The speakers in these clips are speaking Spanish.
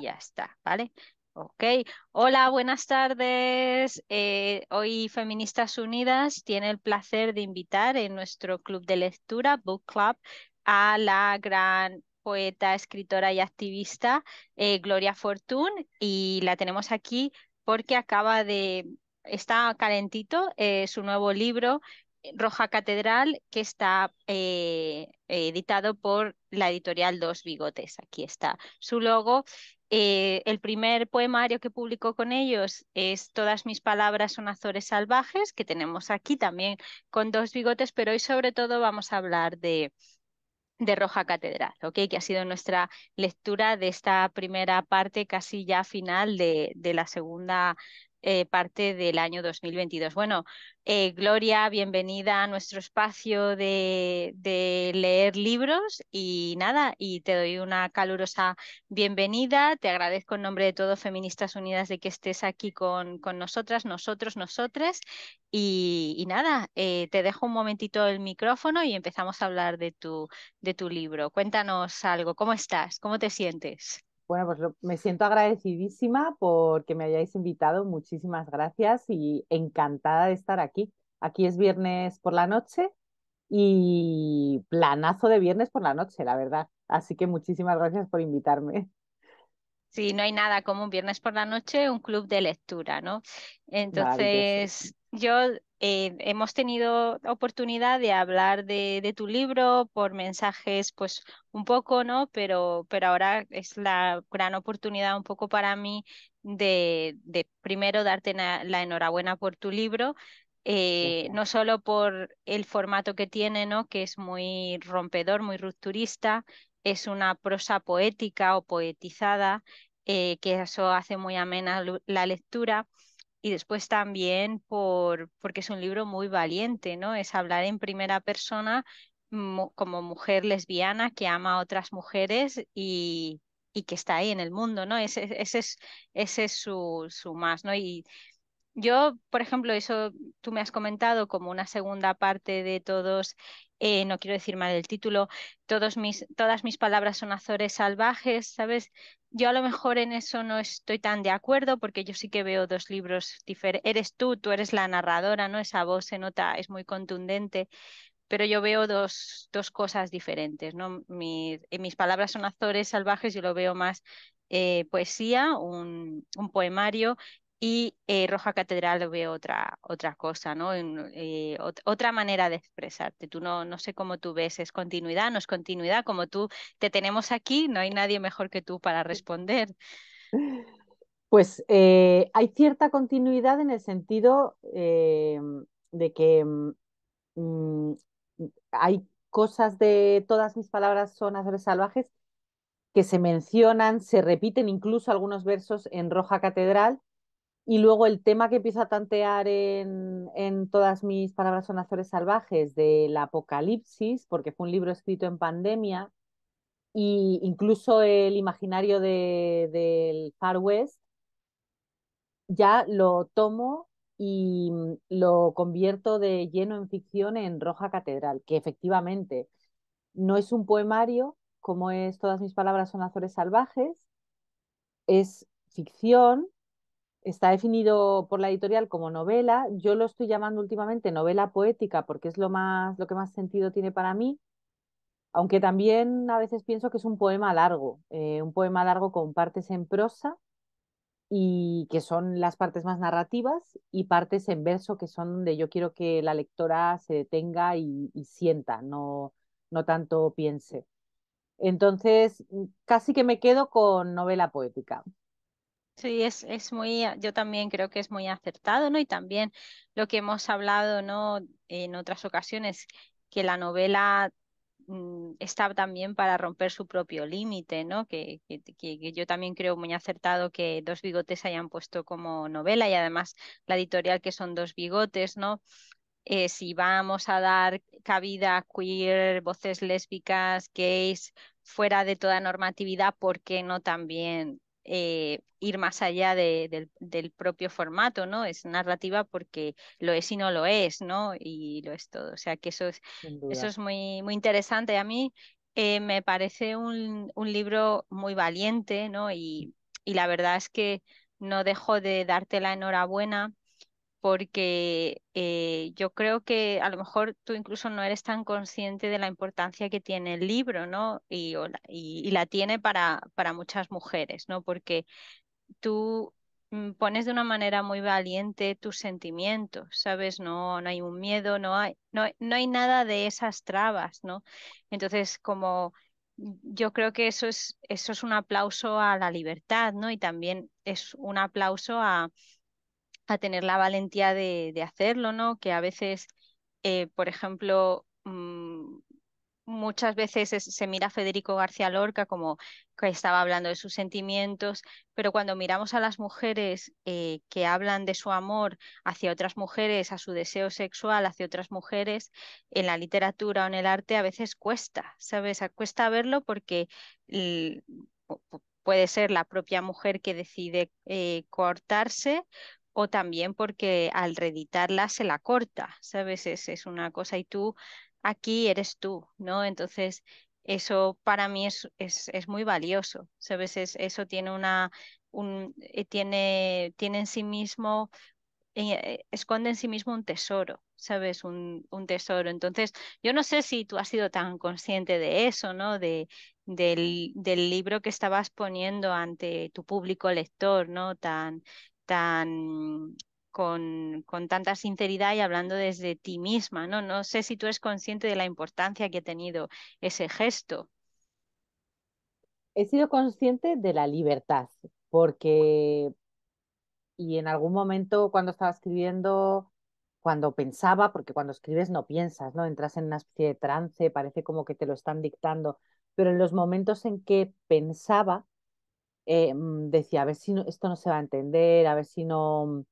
ya está, ¿vale? Ok, hola, buenas tardes. Eh, hoy Feministas Unidas tiene el placer de invitar en nuestro club de lectura, Book Club, a la gran poeta, escritora y activista eh, Gloria Fortún y la tenemos aquí porque acaba de, está calentito eh, su nuevo libro Roja Catedral, que está editado por la editorial Dos Bigotes. Aquí está su logo. Eh, el primer poemario que publicó con ellos es Todas mis palabras son azores salvajes, que tenemos aquí también con dos bigotes, pero hoy sobre todo vamos a hablar de, de Roja Catedral, ¿okay? que ha sido nuestra lectura de esta primera parte casi ya final de, de la segunda eh, parte del año 2022. Bueno, eh, Gloria, bienvenida a nuestro espacio de, de, leer libros y nada, y te doy una calurosa bienvenida. Te agradezco en nombre de todo Feministas Unidas de que estés aquí con, con nosotras, nosotros, nosotras. Y, nada, eh, te dejo un momentito el micrófono y empezamos a hablar de tu, de tu libro. Cuéntanos algo, ¿cómo estás? ¿Cómo te sientes? Bueno, pues me siento agradecidísima porque me hayáis invitado. Muchísimas gracias y encantada de estar aquí. Aquí es viernes por la noche y planazo de viernes por la noche, la verdad. Así que muchísimas gracias por invitarme. Sí, no hay nada como un viernes por la noche, un club de lectura, ¿no? Entonces, yo eh, hemos tenido oportunidad de hablar de, tu libro por mensajes, pues un poco, ¿no? Pero, ahora es la gran oportunidad un poco para mí de, primero darte la, enhorabuena por tu libro, eh, no solo por el formato que tiene, ¿no? que es muy rompedor, muy rupturista, es una prosa poética o poetizada, eh, que eso hace muy amena la lectura, y después también por, porque es un libro muy valiente, ¿no? Es hablar en primera persona como mujer lesbiana que ama a otras mujeres y, que está ahí en el mundo, ¿no? Ese, es, ese su, su, más, ¿no? Y yo, por ejemplo, eso tú me has comentado como una segunda parte de todos eh, no quiero decir mal el título, todas mis palabras son Azores salvajes, ¿sabes? Yo a lo mejor en eso no estoy tan de acuerdo porque yo sí que veo dos libros diferentes. Eres tú, tú eres la narradora, ¿no? Esa voz se nota, es muy contundente, pero yo veo dos, cosas diferentes, ¿no? Eh, mis palabras son Azores salvajes, yo lo veo más eh, poesía, un, poemario, y eh, Roja Catedral ve otra, otra cosa, ¿no? Eh, otra manera de expresarte. Tú no, no sé cómo tú ves, es continuidad, no es continuidad, como tú te tenemos aquí, no hay nadie mejor que tú para responder. Pues eh, hay cierta continuidad en el sentido de que mm, hay cosas de todas mis palabras son Azores Salvajes que se mencionan, se repiten incluso algunos versos en Roja Catedral, y luego el tema que empiezo a tantear en, todas mis palabras son Azores Salvajes del Apocalipsis, porque fue un libro escrito en pandemia, y incluso el imaginario del Far West, ya lo tomo y mm, lo convierto de lleno en ficción en Roja Catedral, que efectivamente no es un poemario, como es Todas mis palabras son Azores Salvajes, es ficción, está definido por la editorial como novela. Yo lo estoy llamando últimamente novela poética porque es lo más, lo que más sentido tiene para mí. Aunque también a veces pienso que es un poema largo, eh, un poema largo con partes en prosa y que son las partes más narrativas y partes en verso que son donde yo quiero que la lectora se detenga y, sienta, no tanto piense. Entonces, mm, casi que me quedo con novela poética. Sí, es, muy, yo también creo que es muy acertado, ¿no? Y también lo que hemos hablado, ¿no? En otras ocasiones, que la novela mm, está también para romper su propio límite, ¿no? Que, yo también creo muy acertado que Dos Bigotes hayan puesto como novela y además la editorial que son Dos Bigotes, ¿no? Eh, si vamos a dar cabida a queer, voces lésbicas, gays, fuera de toda normatividad, ¿por qué no también eh, ir más allá del, propio formato, ¿no? Es narrativa porque lo es y no lo es, ¿no? Y lo es todo. O sea que eso es, eso es muy, muy interesante. A mí eh, me parece un, libro muy valiente, ¿no? Y, y la verdad es que no dejo de darte la enhorabuena porque eh, yo creo que a lo mejor tú incluso no eres tan consciente de la importancia que tiene el libro, ¿no? Y, la, y la tiene para, para, muchas mujeres, ¿no? Porque tú mm, pones de una manera muy valiente tus sentimientos, ¿sabes? No, no hay un miedo, no hay, no, no hay nada de esas trabas, ¿no? Entonces, como mm, yo creo que eso es, eso es un aplauso a la libertad, ¿no? Y también es un aplauso a a tener la valentía de, hacerlo, ¿no? Que a veces, eh, por ejemplo, mm, muchas veces se mira a Federico García Lorca como que estaba hablando de sus sentimientos, pero cuando miramos a las mujeres eh, que hablan de su amor hacia otras mujeres, a su deseo sexual hacia otras mujeres, en la literatura o en el arte a veces cuesta, ¿sabes? Cuesta verlo porque puede ser la propia mujer que decide eh, cortarse o también porque al reeditarla se la corta, ¿sabes? Es, es una cosa y tú aquí eres tú, ¿no? Entonces, eso para mí es, es, muy valioso, ¿sabes? eso tiene una, un, eh, tiene, tiene en sí mismo, eh, eh, esconde en sí mismo un tesoro, ¿sabes? Un, un, tesoro. Entonces, yo no sé si tú has sido tan consciente de eso, ¿no? De, del, del libro que estabas poniendo ante tu público lector, ¿no? Tan, con, con, tanta sinceridad y hablando desde ti misma, ¿no? No sé si tú eres consciente de la importancia que ha tenido ese gesto. He sido consciente de la libertad, porque y en algún momento cuando estaba escribiendo, cuando pensaba, porque cuando escribes no piensas, ¿no? Entras en una especie de trance, parece como que te lo están dictando, pero en los momentos en que pensaba, eh, mm, decía, a ver si esto no se va a entender, a ver si no,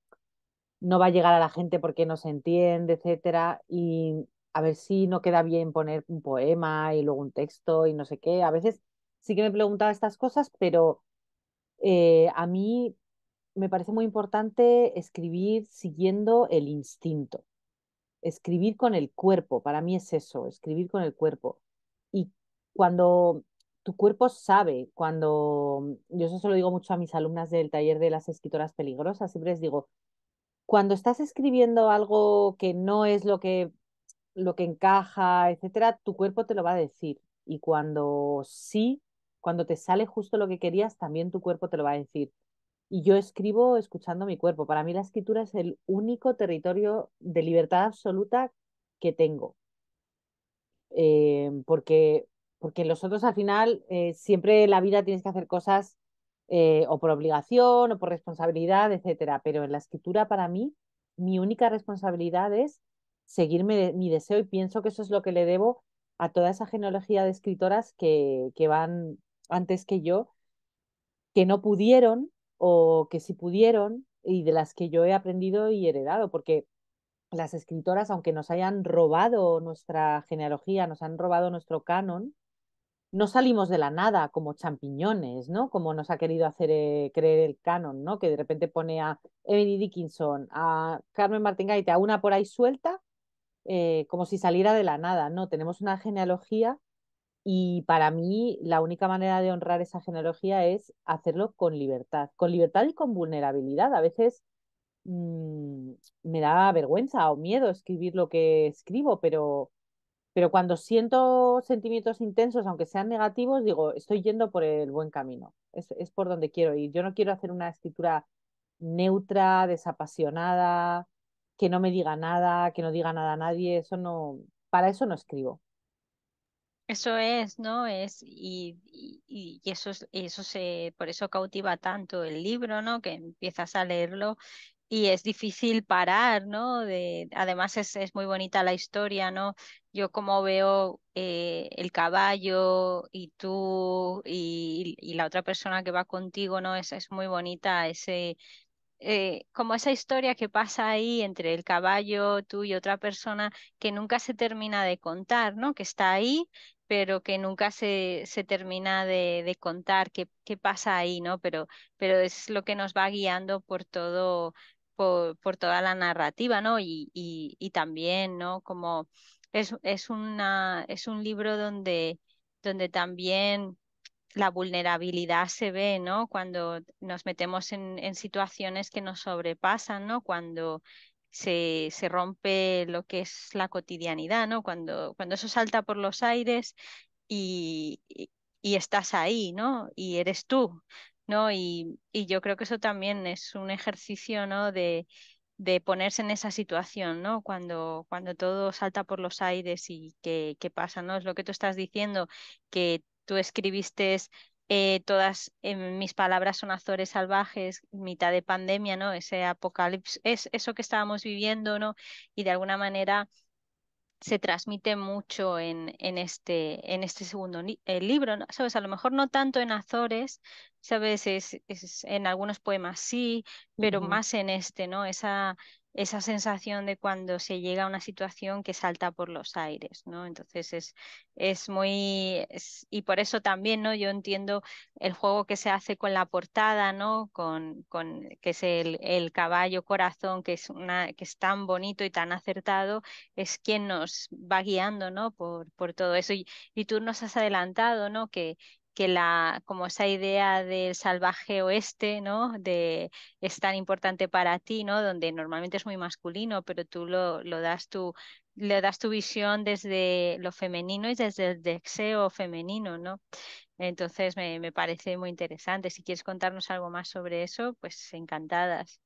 no va a llegar a la gente porque no se entiende, etcétera, y a ver si no queda bien poner un poema y luego un texto y no sé qué. A veces sí que me preguntaba estas cosas, pero eh, a mí me parece muy importante escribir siguiendo el instinto, escribir con el cuerpo, para mí es eso, escribir con el cuerpo. Y cuando tu cuerpo sabe cuando, yo eso se lo digo mucho a mis alumnas del taller de las escritoras peligrosas, siempre les digo, cuando estás escribiendo algo que no es lo que, lo que encaja, etcétera, tu cuerpo te lo va a decir. Y cuando sí, cuando te sale justo lo que querías, también tu cuerpo te lo va a decir. Y yo escribo escuchando mi cuerpo. Para mí la escritura es el único territorio de libertad absoluta que tengo. Eh, porque porque los otros al final eh, siempre en la vida tienes que hacer cosas eh, o por obligación o por responsabilidad, etcétera. Pero en la escritura para mí mi única responsabilidad es seguirme mi deseo y pienso que eso es lo que le debo a toda esa genealogía de escritoras que, que van antes que yo, que no pudieron o que sí pudieron y de las que yo he aprendido y heredado, porque las escritoras, aunque nos hayan robado nuestra genealogía, nos han robado nuestro canon, no salimos de la nada como champiñones, ¿no? Como nos ha querido hacer eh, creer el canon, ¿no? Que de repente pone a Emily Dickinson, a Carmen Martín Gaite, a una por ahí suelta, eh, como si saliera de la nada, ¿no? Tenemos una genealogía y para mí la única manera de honrar esa genealogía es hacerlo con libertad, con libertad y con vulnerabilidad. A veces mm, me da vergüenza o miedo escribir lo que escribo, pero pero cuando siento sentimientos intensos, aunque sean negativos, digo, estoy yendo por el buen camino. Es, por donde quiero ir. Yo no quiero hacer una escritura neutra, desapasionada, que no me diga nada, que no diga nada a nadie. Eso no, para eso no escribo. Eso es, ¿no? Es, y, y eso, es, eso se, por eso cautiva tanto el libro, ¿no? Que empiezas a leerlo y es difícil parar, ¿no? además es, muy bonita la historia, ¿no? Yo como veo eh, el caballo y tú y, la otra persona que va contigo, ¿no? Es, es muy bonita ese... Eh, como esa historia que pasa ahí entre el caballo, tú y otra persona que nunca se termina de contar, ¿no? Que está ahí, pero que nunca se, se termina de, contar qué, qué, pasa ahí, ¿no? Pero, pero es lo que nos va guiando por todo, por, toda la narrativa, ¿no? Y, y, también, ¿no? Como es, una, es un libro donde, donde también la vulnerabilidad se ve, ¿no? Cuando nos metemos en, situaciones que nos sobrepasan, ¿no? Cuando se, rompe lo que es la cotidianidad, ¿no? Cuando, cuando eso salta por los aires y, y estás ahí, ¿no? Y eres tú. ¿no? Y, yo creo que eso también es un ejercicio, ¿no? De, ponerse en esa situación, ¿no? Cuando, cuando todo salta por los aires y qué, pasa, ¿no? Es lo que tú estás diciendo, que tú escribiste eh, todas em, mis palabras son azores salvajes, mitad de pandemia, ¿no? Ese apocalipsis, es eso que estábamos viviendo, ¿no? Y de alguna manera se transmite mucho en, en, este, en este segundo eh, libro, ¿sabes? A lo mejor no tanto en Azores, ¿sabes? es en algunos poemas sí, pero más en este, ¿no? Esa, esa sensación de cuando se llega a una situación que salta por los aires, ¿no? Entonces es, es muy... y por eso también, ¿no? Yo entiendo el juego que se hace con la portada, ¿no? Con, con que es el, el, caballo corazón, que es, una, que es tan bonito y tan acertado, es quien nos va guiando, ¿no? Por, por todo eso. Y, y tú nos has adelantado, ¿no? Que, que la, como esa idea del salvaje oeste, ¿no? De, es tan importante para ti, ¿no? Donde normalmente es muy masculino, pero tú lo, das tu, le das tu visión desde lo femenino y desde el deseo femenino, ¿no? Entonces me, parece muy interesante. Si quieres contarnos algo más sobre eso, pues encantadas.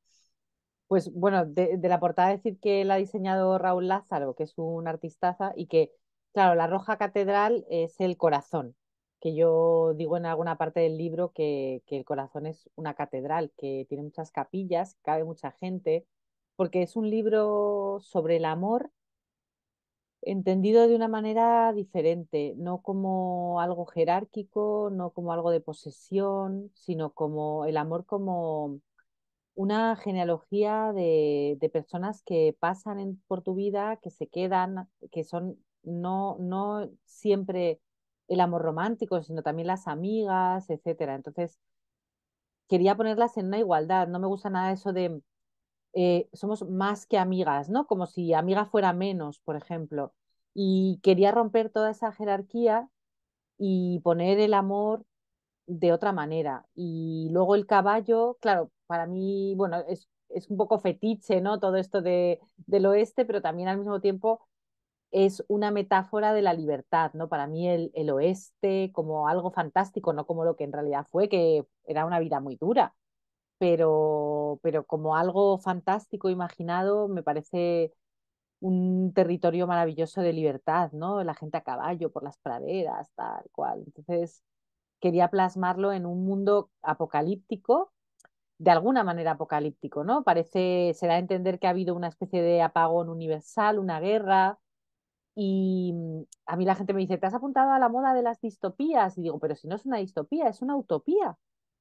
Pues bueno, de, de la portada decir que la ha diseñado Raúl Lázaro, que es un artistaza, y que, claro, la roja catedral es el corazón, que yo digo en alguna parte del libro que, el corazón es una catedral, que tiene muchas capillas, cabe mucha gente, porque es un libro sobre el amor entendido de una manera diferente, no como algo jerárquico, no como algo de posesión, sino como el amor como una genealogía de, personas que pasan por tu vida, que se quedan, que son no, no siempre el amor romántico, sino también las amigas, etcétera. Entonces, quería ponerlas en una igualdad. No me gusta nada eso de eh, somos más que amigas, ¿no? Como si amiga fuera menos, por ejemplo. Y quería romper toda esa jerarquía y poner el amor de otra manera. Y luego el caballo, claro, para mí, bueno, es, es un poco fetiche, ¿no? Todo esto de, del oeste, pero también al mismo tiempo es una metáfora de la libertad, ¿no? Para mí el, oeste como algo fantástico, no como lo que en realidad fue, que era una vida muy dura, pero, pero como algo fantástico imaginado me parece un territorio maravilloso de libertad, ¿no? La gente a caballo por las praderas, tal cual. Entonces quería plasmarlo en un mundo apocalíptico, de alguna manera apocalíptico, ¿no? Parece, se da a entender que ha habido una especie de apagón universal, una guerra, y mm, a mí la gente me dice, ¿te has apuntado a la moda de las distopías? Y digo, pero si no es una distopía, es una utopía.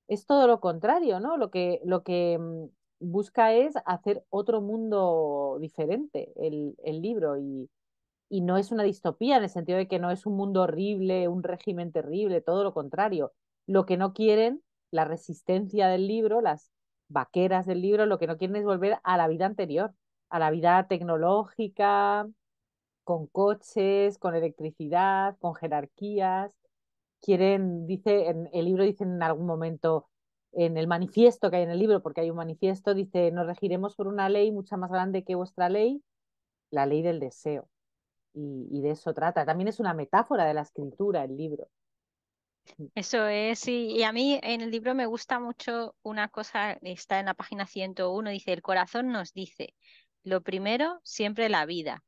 Es todo lo contrario, ¿no? Lo que, lo que mm, busca es hacer otro mundo diferente, el, libro. Y, y no es una distopía en el sentido de que no es un mundo horrible, un régimen terrible, todo lo contrario. Lo que no quieren, la resistencia del libro, las vaqueras del libro, lo que no quieren es volver a la vida anterior, a la vida tecnológica, con coches, con electricidad, con jerarquías. Quieren, dice, en el libro dice en algún momento, en el manifiesto que hay en el libro, porque hay un manifiesto, dice, nos regiremos por una ley mucha más grande que vuestra ley, la ley del deseo. Y, de eso trata. También es una metáfora de la escritura el libro. Mm. Eso es, Y a mí en el libro me gusta mucho una cosa, está en la página 101, dice, el corazón nos dice, lo primero, siempre la vida.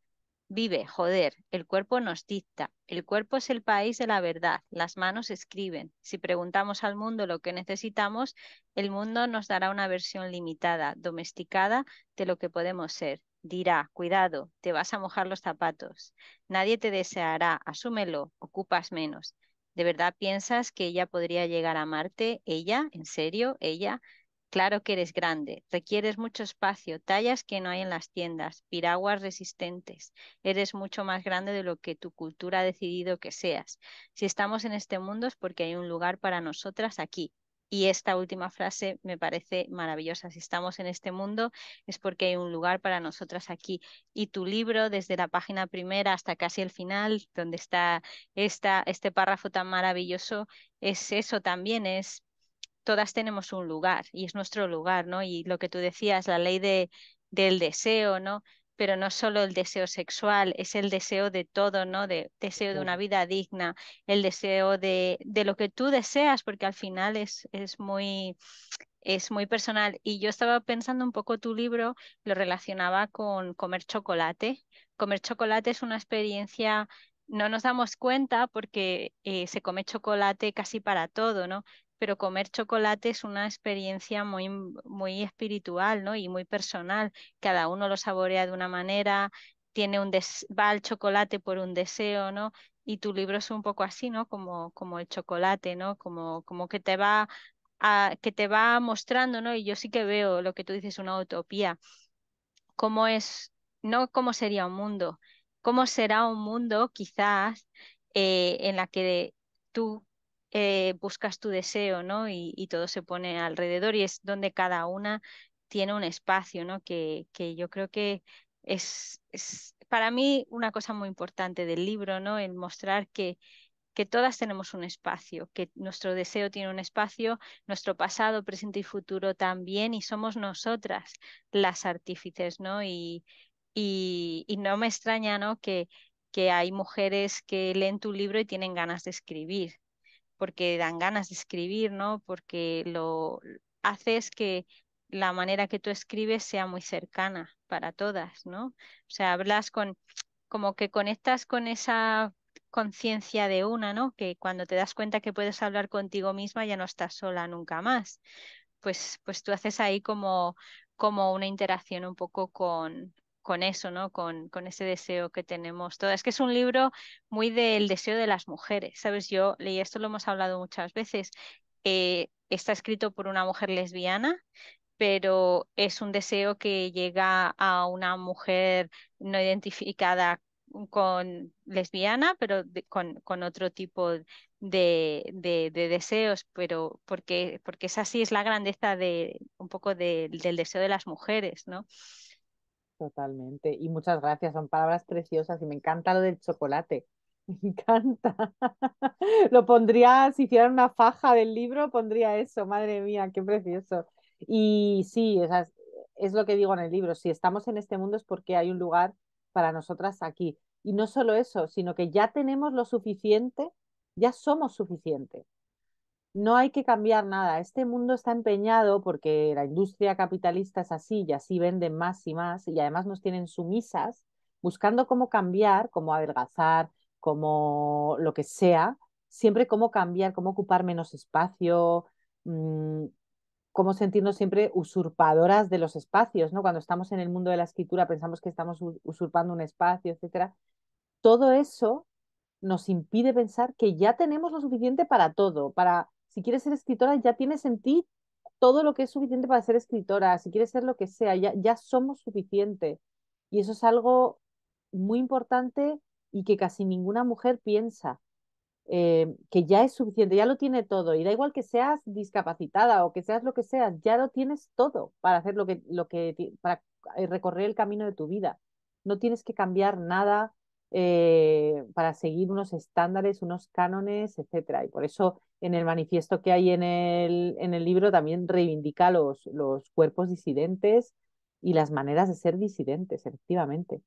Vive, joder, el cuerpo nos dicta, el cuerpo es el país de la verdad, las manos escriben. Si preguntamos al mundo lo que necesitamos, el mundo nos dará una versión limitada, domesticada de lo que podemos ser. Dirá, cuidado, te vas a mojar los zapatos. Nadie te deseará, asúmelo, ocupas menos. ¿De verdad piensas que ella podría llegar a amarte? ¿Ella? ¿En serio? ¿Ella? Claro que eres grande, requieres mucho espacio, tallas que no hay en las tiendas, piraguas resistentes. Eres mucho más grande de lo que tu cultura ha decidido que seas. Si estamos en este mundo es porque hay un lugar para nosotras aquí. Y esta última frase me parece maravillosa. Si estamos en este mundo es porque hay un lugar para nosotras aquí. Y tu libro, desde la página primera hasta casi el final, donde está este párrafo tan maravilloso, es eso también, es todas tenemos un lugar y es nuestro lugar, ¿no? Y lo que tú decías, la ley de, del deseo, ¿no? Pero no solo el deseo sexual, es el deseo de todo, ¿no? De deseo de una vida digna, el deseo de, lo que tú deseas, porque al final es, es muy es muy personal. Y yo estaba pensando un poco tu libro, lo relacionaba con comer chocolate. Comer chocolate es una experiencia, no nos damos cuenta porque eh, se come chocolate casi para todo, ¿no? pero comer chocolate es una experiencia muy, muy espiritual ¿no? y muy personal. Cada uno lo saborea de una manera, tiene un des va al chocolate por un deseo, ¿no? Y tu libro es un poco así, ¿no? Como, como el chocolate, ¿no? Como, como que te va a, que te va mostrando, ¿no? Y yo sí que veo lo que tú dices, una utopía. ¿Cómo es, no cómo sería un mundo? ¿Cómo será un mundo quizás eh, en la que tú eh, buscas tu deseo, ¿no? Y, todo se pone alrededor y es donde cada una tiene un espacio, ¿no? Que, yo creo que es, para mí una cosa muy importante del libro, ¿no? El mostrar que, que todas tenemos un espacio, que nuestro deseo tiene un espacio, nuestro pasado, presente y futuro también, y somos nosotras las artífices, ¿no? Y, y, y no me extraña, ¿no? Que, que hay mujeres que leen tu libro y tienen ganas de escribir, porque dan ganas de escribir, ¿no? Porque lo haces que la manera que tú escribes sea muy cercana para todas, ¿no? O sea, hablas con, como que conectas con esa conciencia de una, ¿no? Que cuando te das cuenta que puedes hablar contigo misma ya no estás sola nunca más. Pues, pues tú haces ahí como, como una interacción un poco con, con eso, ¿no? Con, con, ese deseo que tenemos todas. Es que es un libro muy del deseo de las mujeres, ¿sabes? Yo leí esto, lo hemos hablado muchas veces. Eh, está escrito por una mujer lesbiana, pero es un deseo que llega a una mujer no identificada con lesbiana, pero con, otro tipo de, deseos, pero porque, porque esa sí es la grandeza de un poco del deseo de las mujeres, ¿no? Totalmente. Y muchas gracias, son palabras preciosas y me encanta lo del chocolate. Me encanta. lo pondría, si hiciera una faja del libro, pondría eso. Madre mía, qué precioso. Y sí, es, lo que digo en el libro. Si estamos en este mundo es porque hay un lugar para nosotras aquí. Y no solo eso, sino que ya tenemos lo suficiente, ya somos suficientes, no hay que cambiar nada. Este mundo está empeñado porque la industria capitalista es así y así venden más y más y además nos tienen sumisas buscando cómo cambiar, cómo adelgazar, cómo lo que sea, siempre cómo cambiar, cómo ocupar menos espacio, mm, cómo sentirnos siempre usurpadoras de los espacios, ¿no? Cuando estamos en el mundo de la escritura pensamos que estamos usurpando un espacio, etcétera. Todo eso nos impide pensar que ya tenemos lo suficiente para todo, para si quieres ser escritora, ya tienes en ti todo lo que es suficiente para ser escritora, si quieres ser lo que sea, ya, ya somos suficiente. Y eso es algo muy importante y que casi ninguna mujer piensa. Eh, que ya es suficiente, ya lo tiene todo. Y da igual que seas discapacitada o que seas lo que seas, ya lo tienes todo para hacer lo que, lo que para eh, recorrer el camino de tu vida. No tienes que cambiar nada eh, para seguir unos estándares, unos cánones, etcétera. Y por eso en el manifiesto que hay en el, en el libro también reivindica los, los cuerpos disidentes y las maneras de ser disidentes, efectivamente.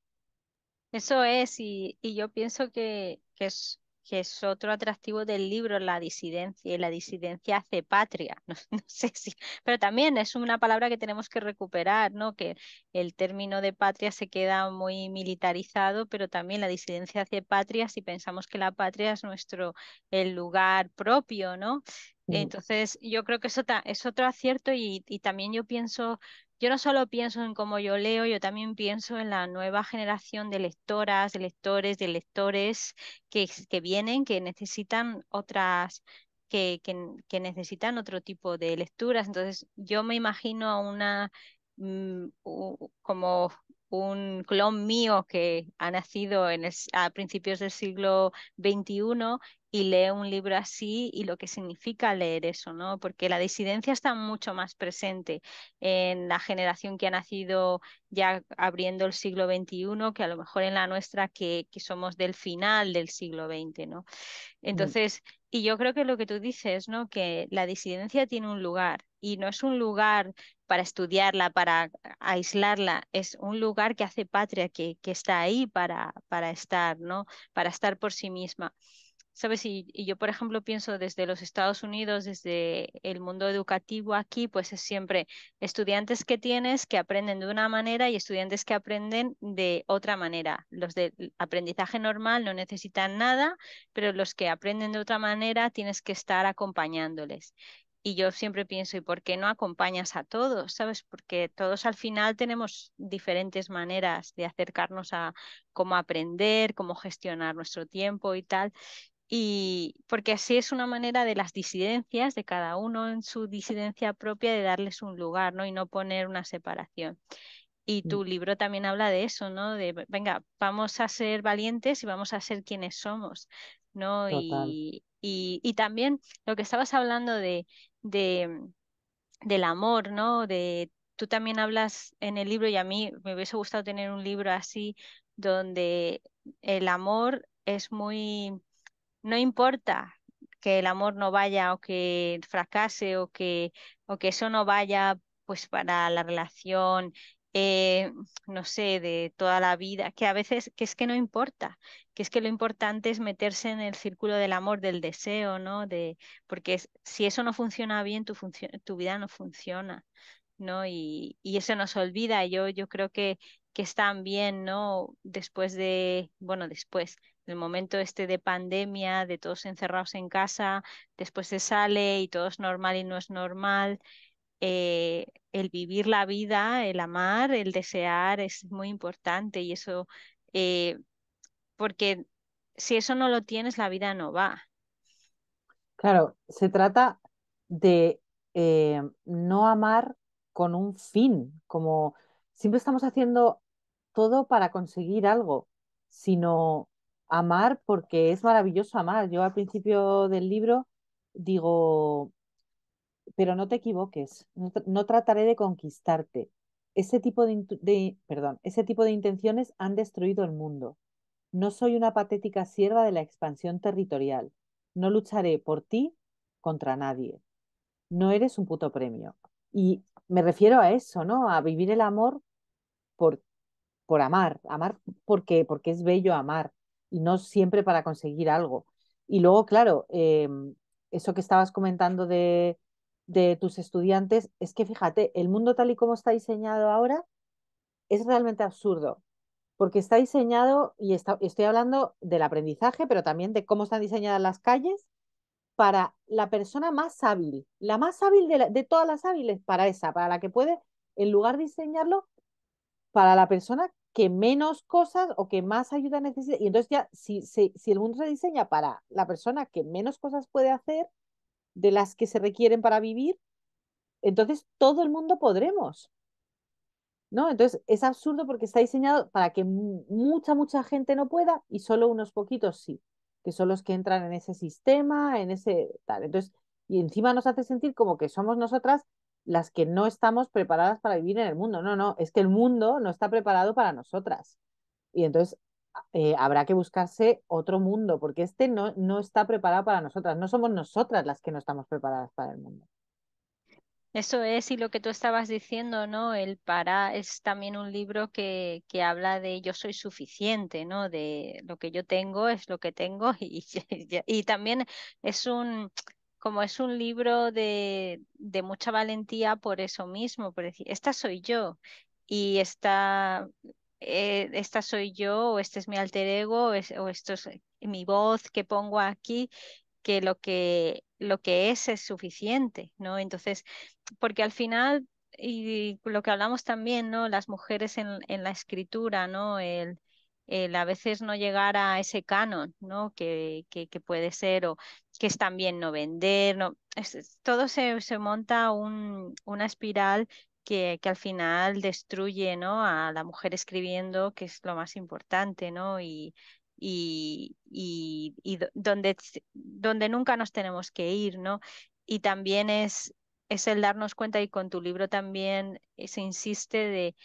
Eso es, y, yo pienso que, que es que es otro atractivo del libro, la disidencia, y la disidencia hace patria, no, sé si, pero también es una palabra que tenemos que recuperar, ¿no? Que el término de patria se queda muy militarizado, pero también la disidencia hace patria si pensamos que la patria es nuestro, el lugar propio, ¿no? Mm. Entonces, yo creo que eso es otro acierto y, y, también yo pienso yo no solo pienso en cómo yo leo, yo también pienso en la nueva generación de lectoras, de lectores, de lectores que, vienen, que necesitan otras, que, necesitan otro tipo de lecturas. Entonces, yo me imagino a una mm, como un clon mío que ha nacido en a principios del siglo XXI y lee un libro así y lo que significa leer eso, ¿no? Porque la disidencia está mucho más presente en la generación que ha nacido ya abriendo el siglo XXI que a lo mejor en la nuestra que, somos del final del siglo XX, ¿no? Mm. Entonces, y yo creo que lo que tú dices, ¿no? Que la disidencia tiene un lugar y no es un lugar para estudiarla, para aislarla, es un lugar que hace patria, que, que está ahí para, para estar, ¿no? Para estar por sí misma. ¿sabes? Y, yo, por ejemplo, pienso desde los Estados Unidos, desde el mundo educativo aquí, pues es siempre estudiantes que tienes que aprenden de una manera y estudiantes que aprenden de otra manera. Los de aprendizaje normal no necesitan nada, pero los que aprenden de otra manera tienes que estar acompañándoles. Y yo siempre pienso, ¿y por qué no acompañas a todos? ¿Sabes? Porque todos al final tenemos diferentes maneras de acercarnos a cómo aprender, cómo gestionar nuestro tiempo y tal y porque así es una manera de las disidencias, de cada uno en su disidencia propia, de darles un lugar, ¿no? Y no poner una separación. Y mm. tu libro también habla de eso, ¿no? De, venga, vamos a ser valientes y vamos a ser quienes somos, ¿no? Y, y, también lo que estabas hablando de, de, del amor, ¿no? De, tú también hablas en el libro y a mí me hubiese gustado tener un libro así donde el amor es muy no importa que el amor no vaya o que fracase o que, o que eso no vaya pues para la relación, eh, no sé, de toda la vida, que a veces que es que no importa, que es que lo importante es meterse en el círculo del amor, del deseo, ¿no? De, porque si eso no funciona bien, tu, vida no funciona, ¿no? Y, y eso nos olvida, yo, yo creo que, que están bien, ¿no? Después de, bueno, después, el momento este de pandemia, de todos encerrados en casa, después se sale y todo es normal y no es normal. Eh, el vivir la vida, el amar, el desear es muy importante y eso, eh, porque si eso no lo tienes, la vida no va. Claro, se trata de eh, no amar con un fin, como siempre estamos haciendo todo para conseguir algo, sino amar porque es maravilloso amar. Yo al principio del libro digo, pero no te equivoques, no, trataré de conquistarte. Ese tipo de, perdón, ese tipo de intenciones han destruido el mundo. No soy una patética sierva de la expansión territorial. No lucharé por ti contra nadie. No eres un puto premio. Y me refiero a eso, ¿no? A vivir el amor por, por amar, amar porque, porque es bello amar, y no siempre para conseguir algo. Y luego, claro, em, eso que estabas comentando de, de tus estudiantes, es que fíjate, el mundo tal y como está diseñado ahora es realmente absurdo, porque está diseñado, y estoy hablando del aprendizaje, pero también de cómo están diseñadas las calles, para la persona más hábil, la más hábil de, de todas las hábiles, para esa, para la que puede, en lugar de diseñarlo, para la persona que menos cosas o que más ayuda necesita. Y entonces ya, si, si, si el mundo se diseña para la persona que menos cosas puede hacer de las que se requieren para vivir, entonces todo el mundo podremos. ¿No? Entonces es absurdo porque está diseñado para que mucha, mucha gente no pueda y solo unos poquitos sí, que son los que entran en ese sistema, en ese tal. Entonces, y encima nos hace sentir como que somos nosotras las que no estamos preparadas para vivir en el mundo. No, no, es que el mundo no está preparado para nosotras. Y entonces ah, eh, habrá que buscarse otro mundo, porque este no, no está preparado para nosotras. No somos nosotras las que no estamos preparadas para el mundo. Eso es, y lo que tú estabas diciendo, ¿no? El para es también un libro que, habla de yo soy suficiente, ¿no? De lo que yo tengo es lo que tengo y, y también es un, como es un libro de, de mucha valentía por eso mismo, por decir, esta soy yo y esta, eh, esta soy yo o este es mi alter ego o, esto es eh, mi voz que pongo aquí que lo que lo que es es suficiente, ¿no? Entonces, porque al final y lo que hablamos también, ¿no? Las mujeres en, en la escritura, ¿no? El, el a veces no llegar a ese canon, ¿no? Que, que, puede ser, o que es también no vender, no, todo se, se monta un, una espiral que, que, al final destruye, ¿no? A la mujer escribiendo, que es lo más importante, ¿no? Y, y, y, y donde, donde nunca nos tenemos que ir, ¿no? Y también es, es el darnos cuenta y con tu libro también eh, se insiste de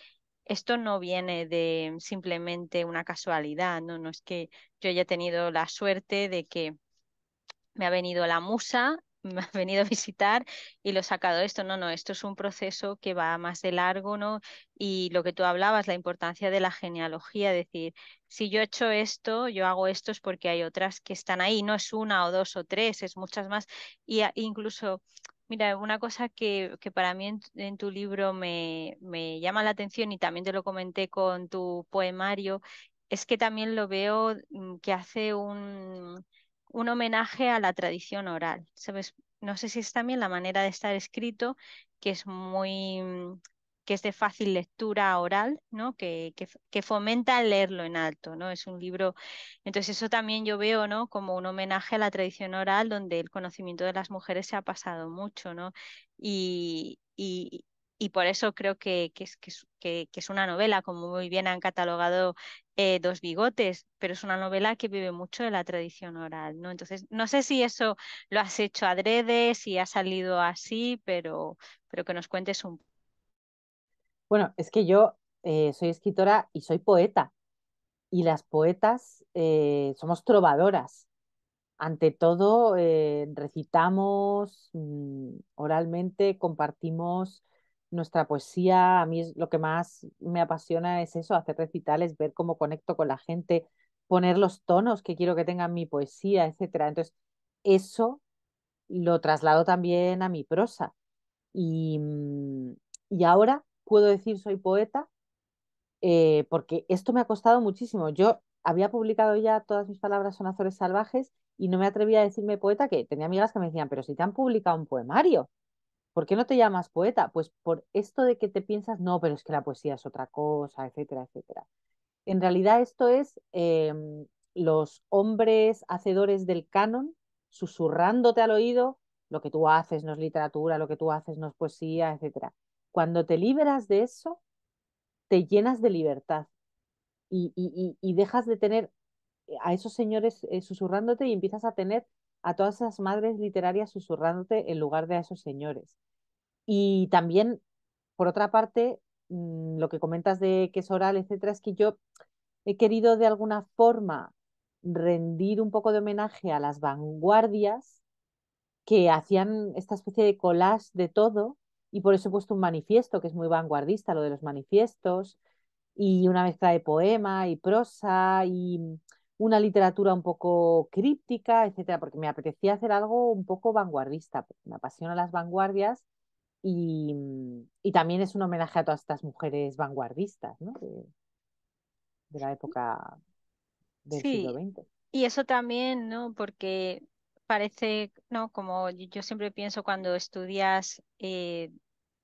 esto no viene de simplemente una casualidad, ¿no? No es que yo haya tenido la suerte de que me ha venido la musa, me ha venido a visitar y lo he sacado esto. No, no, esto es un proceso que va más de largo, ¿no? Y lo que tú hablabas, la importancia de la genealogía, decir, si yo he hecho esto, yo hago esto es porque hay otras que están ahí, no es una o dos o tres, es muchas más. Y incluso Mira, una cosa que, que para mí en, tu libro me, me, llama la atención y también te lo comenté con tu poemario, es que también lo veo mm, que hace un, un homenaje a la tradición oral. ¿sabes? No sé si es también la manera de estar escrito, que es muy mm, que es de fácil lectura oral, ¿no? Que, que, fomenta leerlo en alto, ¿no? Es un libro, entonces eso también yo veo, ¿no? Como un homenaje a la tradición oral donde el conocimiento de las mujeres se ha pasado mucho, ¿no? Y, por eso creo que, es, es una novela, como muy bien han catalogado eh, Dos Bigotes, pero es una novela que vive mucho de la tradición oral, ¿no? Entonces, no sé si eso lo has hecho adrede, si ha salido así, pero, pero que nos cuentes un poco bueno, es que yo eh, soy escritora y soy poeta. Y las poetas eh, somos trovadoras. Ante todo, eh, recitamos mm, oralmente, compartimos nuestra poesía. A mí lo que más me apasiona es eso, hacer recitales, ver cómo conecto con la gente, poner los tonos que quiero que tengan mi poesía, etc. Entonces, eso lo traslado también a mi prosa. y mm, ahora puedo decir soy poeta, eh, porque esto me ha costado muchísimo. Yo había publicado ya todas mis palabras son azores salvajes y no me atrevía a decirme poeta, que tenía amigas que me decían, pero si te han publicado un poemario, ¿por qué no te llamas poeta? Pues por esto de que te piensas, no, pero es que la poesía es otra cosa, etcétera, etcétera. En realidad esto es em, los hombres hacedores del canon susurrándote al oído, lo que tú haces no es literatura, lo que tú haces no es poesía, etcétera. Cuando te liberas de eso, te llenas de libertad y, dejas de tener a esos señores eh, susurrándote y empiezas a tener a todas esas madres literarias susurrándote en lugar de a esos señores. Y también, por otra parte, mm, lo que comentas de que es oral, etcétera, es que yo he querido de alguna forma rendir un poco de homenaje a las vanguardias que hacían esta especie de collage de todo y por eso he puesto un manifiesto que es muy vanguardista, lo de los manifiestos, y una mezcla de poema y prosa y una literatura un poco críptica, etcétera, porque me apetecía hacer algo un poco vanguardista, me apasionan las vanguardias y, también es un homenaje a todas estas mujeres vanguardistas, ¿no? De, la época del siglo XX. Y eso también, ¿no? Porque parece, ¿no? Como yo siempre pienso cuando estudias eh,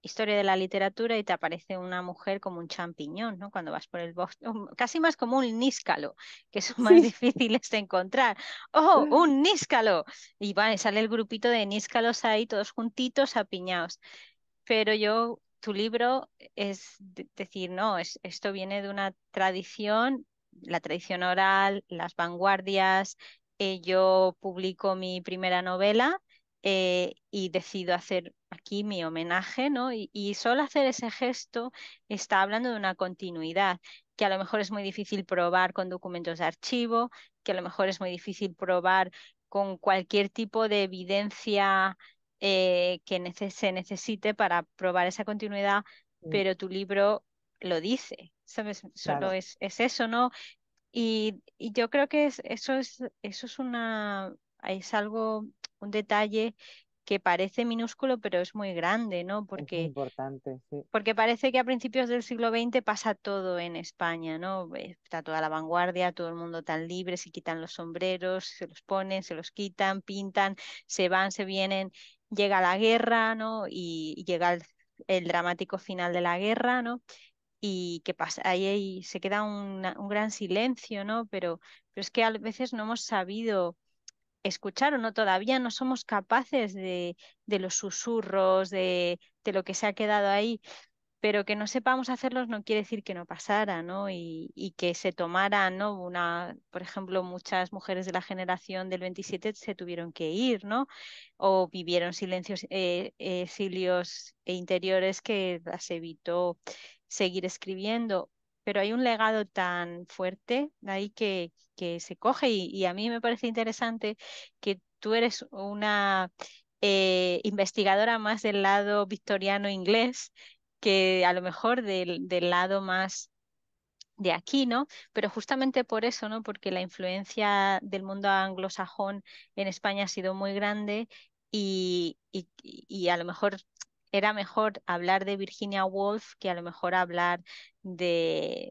historia de la literatura y te aparece una mujer como un champiñón, ¿no? Cuando vas por el bosque, casi más como un níscalo, que son más difíciles de encontrar. ¡Oh, un níscalo! Y vale sale el grupito de níscalos ahí todos juntitos, apiñados. Pero yo, tu libro es decir, no, es, esto viene de una tradición la tradición oral, las vanguardias, eh, yo publico mi primera novela eh, y decido hacer aquí mi homenaje, ¿no? Y, solo hacer ese gesto está hablando de una continuidad, que a lo mejor es muy difícil probar con documentos de archivo, que a lo mejor es muy difícil probar con cualquier tipo de evidencia eh, que se necesite para probar esa continuidad, pero tu libro lo dice, ¿sabes? Solo es, eso, ¿no? Y, yo creo que eso es, eso es una, algo, un detalle que parece minúsculo, pero es muy grande, ¿no? Porque, importante, porque parece que a principios del siglo XX pasa todo en España, ¿no? Está toda la vanguardia, todo el mundo tan libre, se quitan los sombreros, se los ponen, se los quitan, pintan, se van, se vienen, llega la guerra, ¿no? Y, llega el, dramático final de la guerra, ¿no? y que pasa, ahí, se queda un gran silencio, ¿no? Pero, es que a veces no hemos sabido escuchar o no, todavía no somos capaces de, los susurros, de, lo que se ha quedado ahí, pero que no sepamos hacerlos no quiere decir que no pasara, ¿no? Y, que se tomara, ¿no? Una, por ejemplo, muchas mujeres de la generación del 27 se tuvieron que ir, ¿no? O vivieron silencios, eh, exilios e interiores que las evitó seguir escribiendo, pero hay un legado tan fuerte ahí que, que se coge y, a mí me parece interesante que tú eres una eh, investigadora más del lado victoriano inglés que a lo mejor del, lado más de aquí, ¿no? Pero justamente por eso, ¿no? Porque la influencia del mundo anglosajón en España ha sido muy grande y, y, a lo mejor era mejor hablar de Virginia Woolf que a lo mejor hablar de,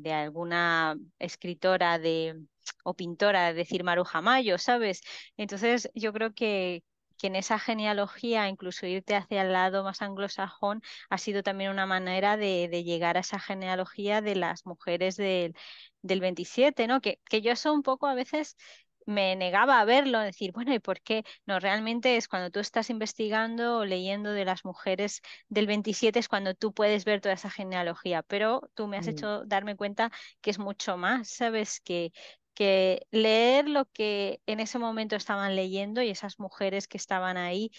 de, alguna escritora de, o pintora, es decir, Maruja Mayo, ¿sabes? Entonces yo creo que, que en esa genealogía, incluso irte hacia el lado más anglosajón, ha sido también una manera de, llegar a esa genealogía de las mujeres del, del 27, ¿no? Que, que yo eso un poco a veces me negaba a verlo, decir, bueno, ¿y por qué? No, realmente es cuando tú estás investigando o leyendo de las mujeres del 27 es cuando tú puedes ver toda esa genealogía, pero tú me has mm. hecho darme cuenta que es mucho más, ¿sabes? Que, que leer lo que en ese momento estaban leyendo y esas mujeres que estaban ahí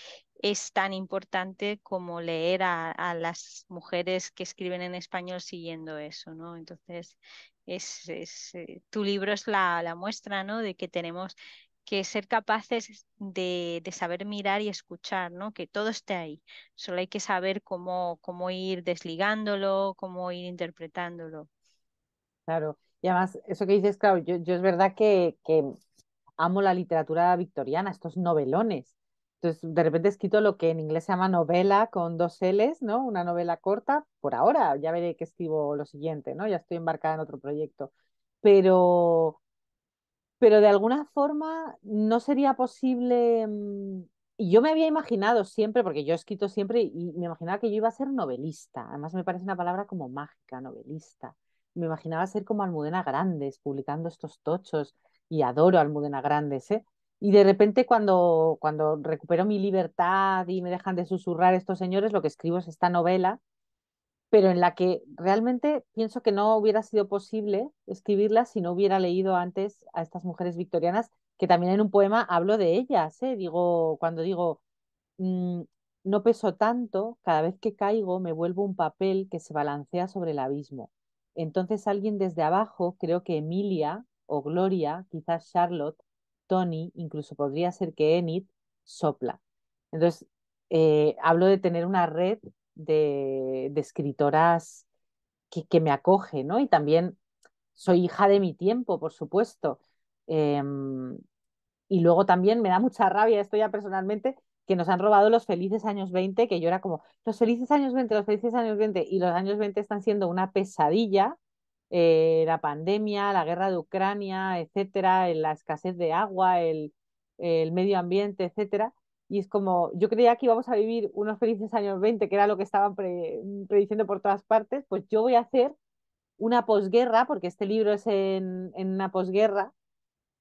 es tan importante como leer a, a las mujeres que escriben en español siguiendo eso, ¿no? Entonces, es, eh, tu libro es la, muestra, ¿no? De que tenemos que ser capaces de, saber mirar y escuchar, ¿no? Que todo esté ahí. Solo hay que saber cómo, cómo ir desligándolo, cómo ir interpretándolo. Claro, y además, eso que dices, claro, yo, es verdad que, amo la literatura victoriana, estos novelones, entonces, de repente escrito lo que en inglés se llama novela con dos L's, ¿no? Una novela corta, por ahora, ya veré que escribo lo siguiente, ¿no? Ya estoy embarcada en otro proyecto. Pero, pero de alguna forma no sería posible... Mm, y yo me había imaginado siempre, porque yo he escrito siempre y me imaginaba que yo iba a ser novelista. Además me parece una palabra como mágica, novelista. Me imaginaba ser como Almudena Grandes, publicando estos tochos. Y adoro Almudena Grandes, ¿eh? Y de repente cuando, cuando recupero mi libertad y me dejan de susurrar estos señores, lo que escribo es esta novela, pero en la que realmente pienso que no hubiera sido posible escribirla si no hubiera leído antes a estas mujeres victorianas, que también en un poema hablo de ellas, ¿eh? digo, cuando digo, mm, no peso tanto, cada vez que caigo me vuelvo un papel que se balancea sobre el abismo. Entonces alguien desde abajo, creo que Emilia o Gloria, quizás Charlotte, Tony, incluso podría ser que Enid, sopla. Entonces, eh, hablo de tener una red de, escritoras que, me acoge, ¿no? Y también soy hija de mi tiempo, por supuesto. Em, y luego también me da mucha rabia, esto ya personalmente, que nos han robado los felices años 20, que yo era como, los felices años 20, los felices años 20, y los años 20 están siendo una pesadilla eh, la pandemia, la guerra de Ucrania, etcétera, la escasez de agua, el, medio ambiente, etcétera. Y es como, yo creía que íbamos a vivir unos felices años 20, que era lo que estaban prediciendo por todas partes, pues yo voy a hacer una posguerra, porque este libro es en, una posguerra,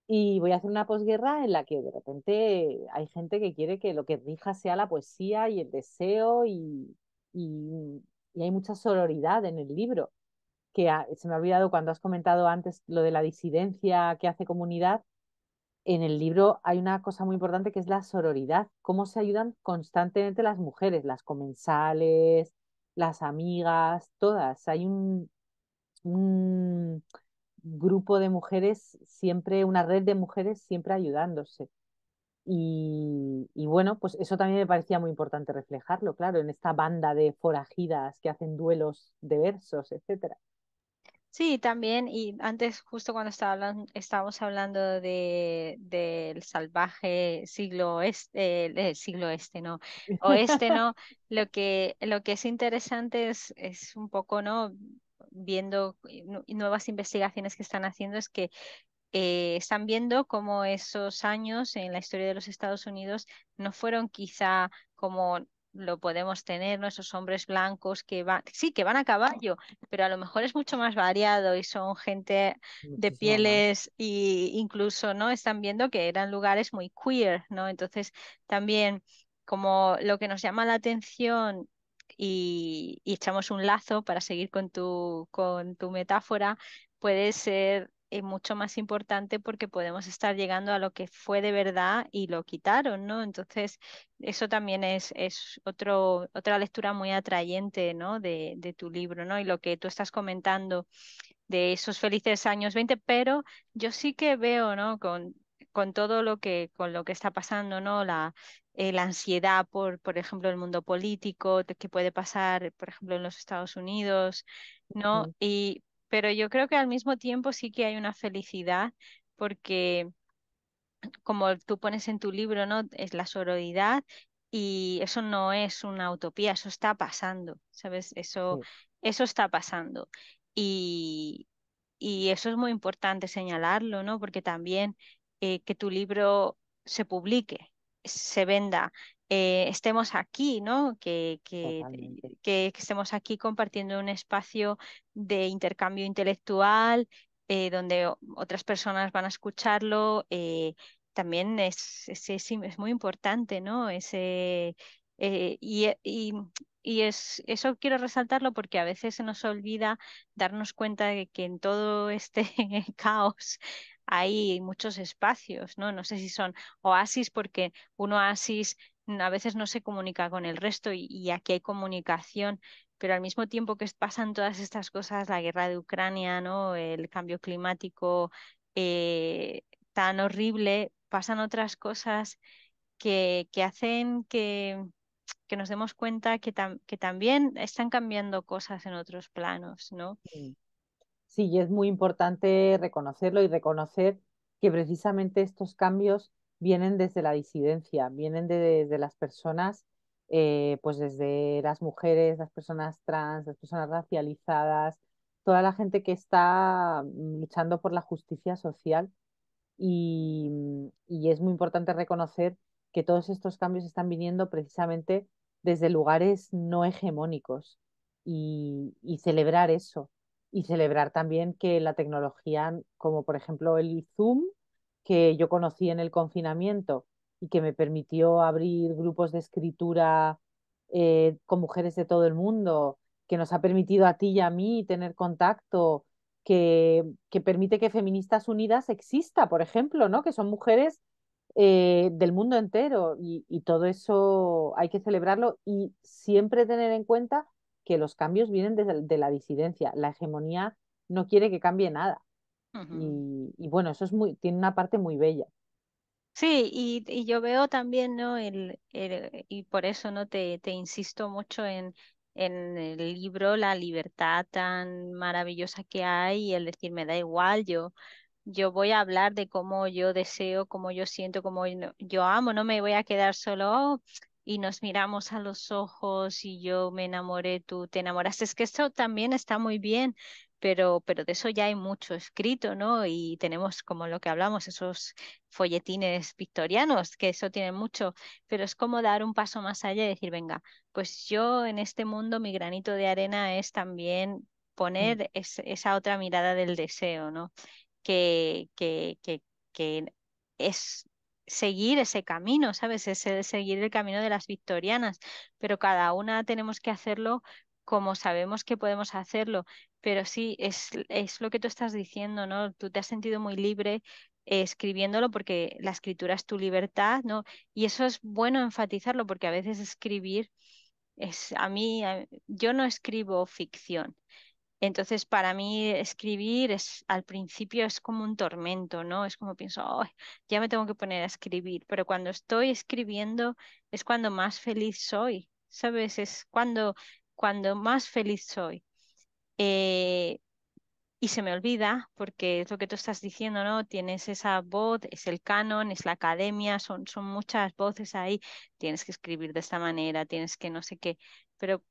y voy a hacer una posguerra en la que de repente hay gente que quiere que lo que rija sea la poesía y el deseo y, y hay mucha sororidad en el libro que se me ha olvidado cuando has comentado antes lo de la disidencia que hace comunidad, en el libro hay una cosa muy importante que es la sororidad, cómo se ayudan constantemente las mujeres, las comensales, las amigas, todas. Hay un, grupo de mujeres, siempre una red de mujeres siempre ayudándose. Y, y, bueno, pues eso también me parecía muy importante reflejarlo, claro, en esta banda de forajidas que hacen duelos de versos, etcétera. Sí, también, y antes justo cuando estaba estábamos hablando de, del salvaje siglo este, siglo este, no, oeste, no, lo que, lo que es interesante es, es un poco, ¿no? Viendo eh, nuevas investigaciones que están haciendo es que eh, están viendo cómo esos años en la historia de los Estados Unidos no fueron quizá como lo podemos tener, nuestros Esos hombres blancos que van, sí, que van a caballo, pero a lo mejor es mucho más variado y son gente de pieles e incluso, ¿no? Están viendo que eran lugares muy queer, ¿no? Entonces, también como lo que nos llama la atención y, y echamos un lazo para seguir con tu, con tu metáfora, puede ser es eh, mucho más importante porque podemos estar llegando a lo que fue de verdad y lo quitaron, ¿no? Entonces, eso también es, es otro, otra lectura muy atrayente, ¿no? De, de tu libro, ¿no? Y lo que tú estás comentando de esos felices años 20, pero yo sí que veo, ¿no? Con, con todo lo que con lo que está pasando, ¿no? La, eh, la ansiedad por, por ejemplo, el mundo político que puede pasar, por ejemplo, en los Estados Unidos, ¿no? Y pero yo creo que al mismo tiempo sí que hay una felicidad porque como tú pones en tu libro, ¿no? Es la sororidad y eso no es una utopía, eso está pasando, ¿sabes? Eso, eso está pasando. Y, eso es muy importante señalarlo, ¿no? Porque también eh, que tu libro se publique, se venda, eh, estemos aquí, ¿no? Que, que, estemos aquí compartiendo un espacio de intercambio intelectual, eh, donde otras personas van a escucharlo. Eh, también es, muy importante, ¿no? Ese, y, es, eso quiero resaltarlo porque a veces se nos olvida darnos cuenta de que en todo este caos hay muchos espacios, ¿no? No sé si son oasis, porque un oasis Mm, a veces no se comunica con el resto y, aquí hay comunicación, pero al mismo tiempo que pasan todas estas cosas, la guerra de Ucrania, ¿no? el cambio climático eh, tan horrible, pasan otras cosas que, que hacen que, que, nos demos cuenta que, que, también están cambiando cosas en otros planos, ¿no? Sí. sí, y es muy importante reconocerlo y reconocer que precisamente estos cambios vienen desde la disidencia, vienen desde las personas, eh, pues desde las mujeres, las personas trans, las personas racializadas, toda la gente que está mm, luchando por la justicia social mm, y, es muy importante reconocer que todos estos cambios están viniendo precisamente desde lugares no hegemónicos y, y, celebrar eso. Y celebrar también que la tecnología, como por ejemplo el Zoom, que yo conocí en el confinamiento y que me permitió abrir grupos de escritura eh, con mujeres de todo el mundo, que nos ha permitido a ti y a mí tener contacto, que, permite que Feministas Unidas exista, por ejemplo, ¿no? que son mujeres eh, del mundo entero y, todo eso hay que celebrarlo y siempre tener en cuenta que los cambios vienen de la disidencia. La hegemonía no quiere que cambie nada y, bueno, eso es muy, tiene una parte muy bella. Sí, y, y yo veo también, ¿no? El, y por eso no te, te insisto mucho en, en el libro la libertad tan maravillosa que hay y el decir me da igual yo yo voy a hablar de cómo yo deseo cómo yo siento cómo yo amo no me voy a quedar solo y nos miramos a los ojos y yo me enamoré, tú te enamoraste. Es que eso también está muy bien, pero, pero de eso ya hay mucho escrito, ¿no? Y tenemos como lo que hablamos, esos folletines victorianos, que eso tiene mucho, pero es como dar un paso más allá y decir, venga, pues yo en este mundo mi granito de arena es también mm. poner esa otra mirada del deseo, ¿no? Que, que, que, que es seguir ese camino, ¿sabes? Es seguir el camino de las victorianas, pero cada una tenemos que hacerlo como sabemos que podemos hacerlo, pero sí, es, es lo que tú estás diciendo, ¿no? Tú te has sentido muy libre eh, escribiéndolo porque la escritura es tu libertad, ¿no? Y eso es bueno enfatizarlo porque a veces escribir es, a mí, yo no escribo ficción, entonces, para mí escribir es al principio es como un tormento, ¿no? Es como pienso, ay, ya me tengo que poner a escribir, pero cuando estoy escribiendo es cuando más feliz soy, ¿sabes? Es cuando, cuando más feliz soy. Eh, y se me olvida, porque es lo que tú estás diciendo, ¿no? Tienes esa voz, es el canon, es la academia, son, son muchas voces ahí, tienes que escribir de esta manera, tienes que no sé qué, pero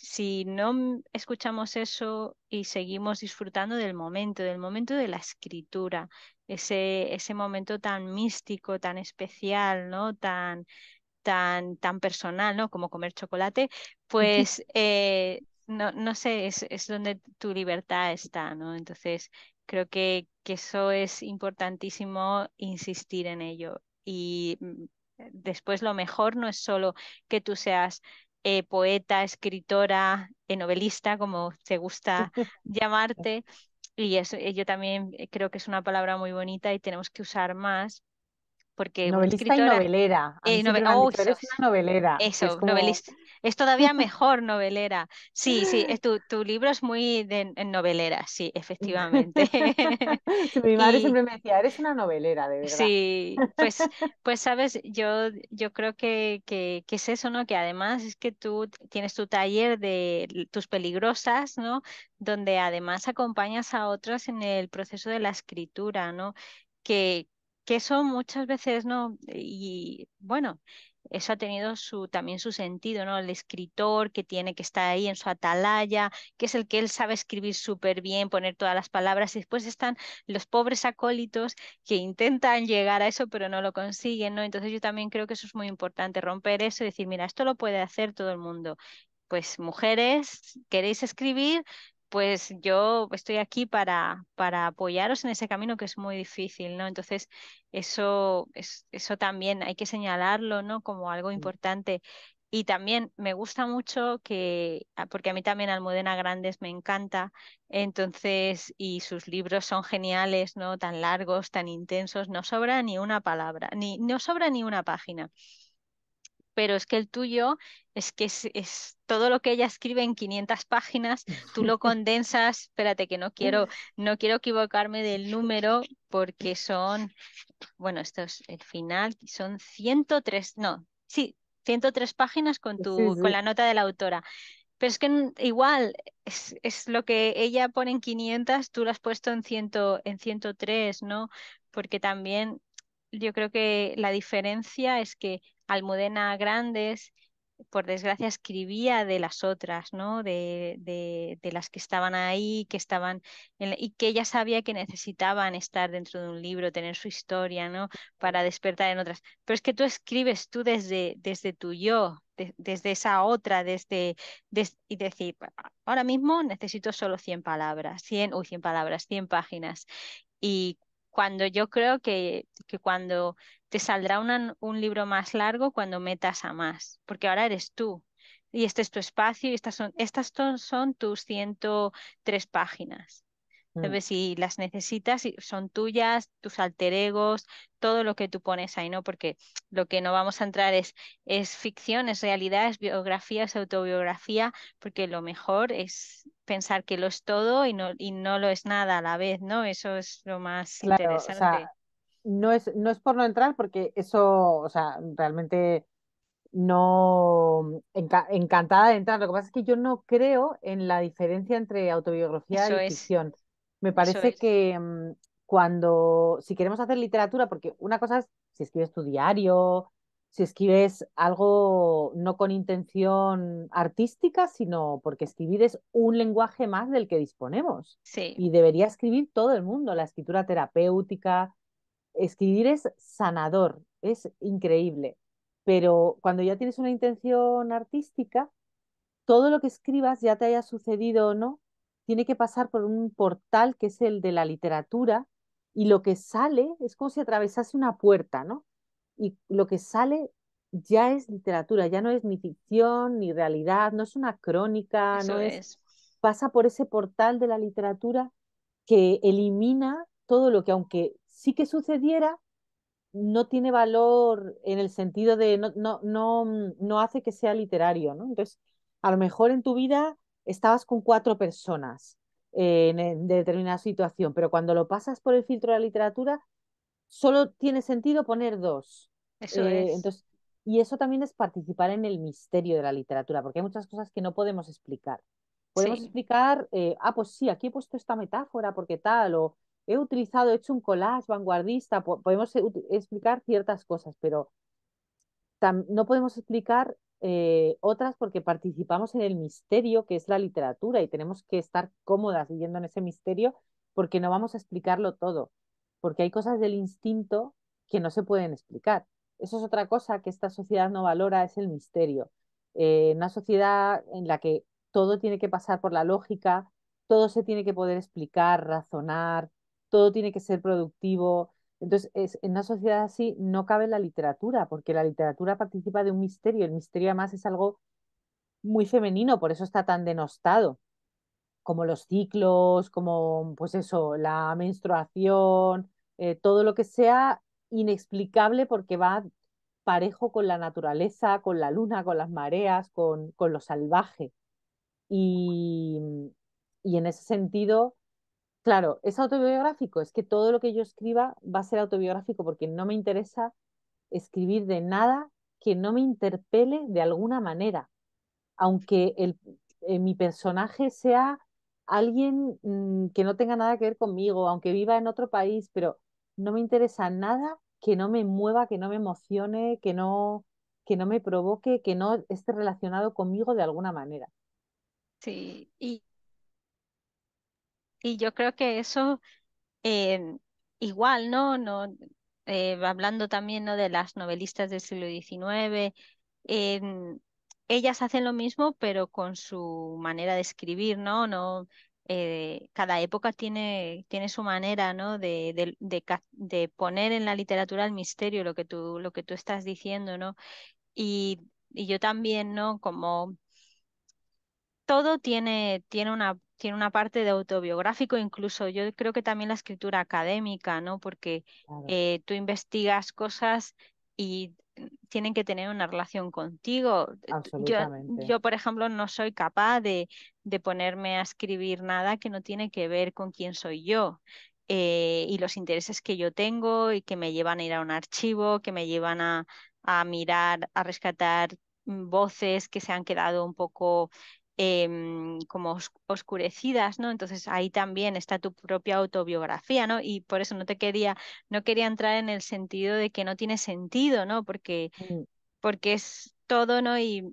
si no escuchamos eso y seguimos disfrutando del momento, del momento de la escritura, ese, ese momento tan místico, tan especial, ¿no? Tan, tan, tan personal, ¿no? Como comer chocolate, pues eh, no, sé, es, donde tu libertad está, ¿no? Entonces, creo que, que eso es importantísimo insistir en ello. Y mm, después lo mejor no es solo que tú seas eh, poeta, escritora, eh, novelista, como te gusta llamarte. Y eso, eh, yo también creo que es una palabra muy bonita y tenemos que usar más. Porque novelista y novelera. novelera. Eso, novelista. Es todavía mejor novelera. Sí, sí, tu, libro es muy de novelera, sí, efectivamente. Mi madre siempre me decía, eres una novelera, de verdad. Sí, pues, pues sabes, yo, yo creo que, que, es eso, ¿no? Que además es que tú tienes tu taller de tus peligrosas, ¿no? Donde además acompañas a otros en el proceso de la escritura, ¿no? Que, que eso muchas veces no, y bueno, eso ha tenido su, también su sentido, ¿no? El escritor que tiene que estar ahí en su atalaya, que es el que él sabe escribir súper bien, poner todas las palabras, y después están los pobres acólitos que intentan llegar a eso, pero no lo consiguen, ¿no? Entonces yo también creo que eso es muy importante, romper eso y decir, mira, esto lo puede hacer todo el mundo. Pues mujeres, queréis escribir, pues yo estoy aquí para, para apoyaros en ese camino que es muy difícil, ¿no? Entonces, eso, eso también hay que señalarlo, ¿no? Como algo importante. Y también me gusta mucho que, ah, porque a mí también Almudena Grandes me encanta, entonces, y sus libros son geniales, ¿no? Tan largos, tan intensos, no sobra ni una palabra, ni, no sobra ni una página pero es que el tuyo es que es, todo lo que ella escribe en 500 páginas, tú lo condensas, espérate que no quiero, no quiero equivocarme del número porque son, bueno, esto es el final, son 103, no, sí, 103 páginas con, tu, con la nota de la autora. Pero es que igual es, es, lo que ella pone en 500, tú lo has puesto en, en 103, ¿no? Porque también yo creo que la diferencia es que Almudena Grandes, por desgracia, escribía de las otras, ¿no? De, las que estaban ahí, que estaban y que ella sabía que necesitaban estar dentro de un libro, tener su historia, ¿no? Para despertar en otras. Pero es que tú escribes tú desde, desde tu yo, desde esa otra, desde, y decir, ahora mismo necesito solo 100 palabras, 100, uy, 100 palabras, 100 páginas. Y cuando yo creo que, cuando te saldrá un libro más largo, cuando metas a más, porque ahora eres tú y este es tu espacio y estas son, estas son, son tus 103 páginas. Mm. si las necesitas, son tuyas, tus alter egos, todo lo que tú pones ahí, ¿no? Porque lo que no vamos a entrar es, es ficción, es realidad, es biografía, es autobiografía, porque lo mejor es pensar que lo es todo y no, y no lo es nada a la vez, ¿no? Eso es lo más interesante. no es, no es por no entrar, porque eso, o sea, realmente no encantada de entrar. Lo que pasa es que yo no creo en la diferencia entre autobiografía y ficción. Me parece que mm, cuando, si queremos hacer literatura, porque una cosa es si escribes tu diario, si escribes algo no con intención artística, sino porque escribir es un lenguaje más del que disponemos. Sí. Y debería escribir todo el mundo, la escritura terapéutica. Escribir es sanador, es increíble. Pero cuando ya tienes una intención artística, todo lo que escribas, ya te haya sucedido o no, tiene que pasar por un portal que es el de la literatura y lo que sale es como si atravesase una puerta, ¿no? Y lo que sale ya es literatura, ya no es ni ficción ni realidad, no es una crónica, no es. Pasa por ese portal de la literatura que elimina todo lo que aunque sí que sucediera, no tiene valor en el sentido de no, no, no, mm, no hace que sea literario, ¿no? Entonces, a lo mejor en tu vida estabas con cuatro personas eh, en, determinada situación, pero cuando lo pasas por el filtro de la literatura, solo tiene sentido poner dos. Eh, entonces, y eso también es participar en el misterio de la literatura, porque hay muchas cosas que no podemos explicar. Podemos explicar, eh, ah, pues sí, aquí he puesto esta metáfora porque tal, o he utilizado, he hecho un collage vanguardista, podemos explicar ciertas cosas, pero no podemos explicar eh, otras porque participamos en el misterio que es la literatura y tenemos que estar cómodas yendo en ese misterio porque no vamos a explicarlo todo, porque hay cosas del instinto que no se pueden explicar. Eso es otra cosa que esta sociedad no valora, es el misterio. Eh, una sociedad en la que todo tiene que pasar por la lógica, todo se tiene que poder explicar, razonar, todo tiene que ser productivo, entonces, en una sociedad así no cabe la literatura, porque la literatura participa de un misterio. El misterio además es algo muy femenino, por eso está tan denostado, como los ciclos, como pues eso, la menstruación, eh, todo lo que sea inexplicable porque va parejo con la naturaleza, con la luna, con las mareas, con, lo salvaje. Y, y en ese sentido, Claro, es autobiográfico, es que todo lo que yo escriba va a ser autobiográfico porque no me interesa escribir de nada que no me interpele de alguna manera, aunque el, eh, mi personaje sea alguien mm, que no tenga nada que ver conmigo, aunque viva en otro país, pero no me interesa nada que no me mueva, que no me emocione, que no, que no me provoque, que no esté relacionado conmigo de alguna manera. Sí, y, y yo creo que eso eh, igual, ¿no? no eh, hablando también ¿no? de las novelistas del siglo XIX, eh, ellas hacen lo mismo, pero con su manera de escribir, ¿no? no cada época tiene, tiene su manera ¿no? De, de, poner en la literatura el misterio, lo que tú, lo que tú estás diciendo, ¿no? Y, y yo también, ¿no? Como todo tiene, tiene una tiene una parte de autobiográfico, incluso yo creo que también la escritura académica, ¿no? Porque eh, tú investigas cosas y tienen que tener una relación contigo. Yo, por ejemplo, no soy capaz de, ponerme a escribir nada que no tiene que ver con quién soy yo eh, y los intereses que yo tengo y que me llevan a ir a un archivo, que me llevan a mirar, a rescatar mm, voces que se han quedado un poco Em, como oscurecidas, ¿no? Entonces ahí también está tu propia autobiografía, ¿no? Y por eso no te quería, no quería entrar en el sentido de que no tiene sentido, ¿no? Porque, mm. porque es todo, ¿no? Y,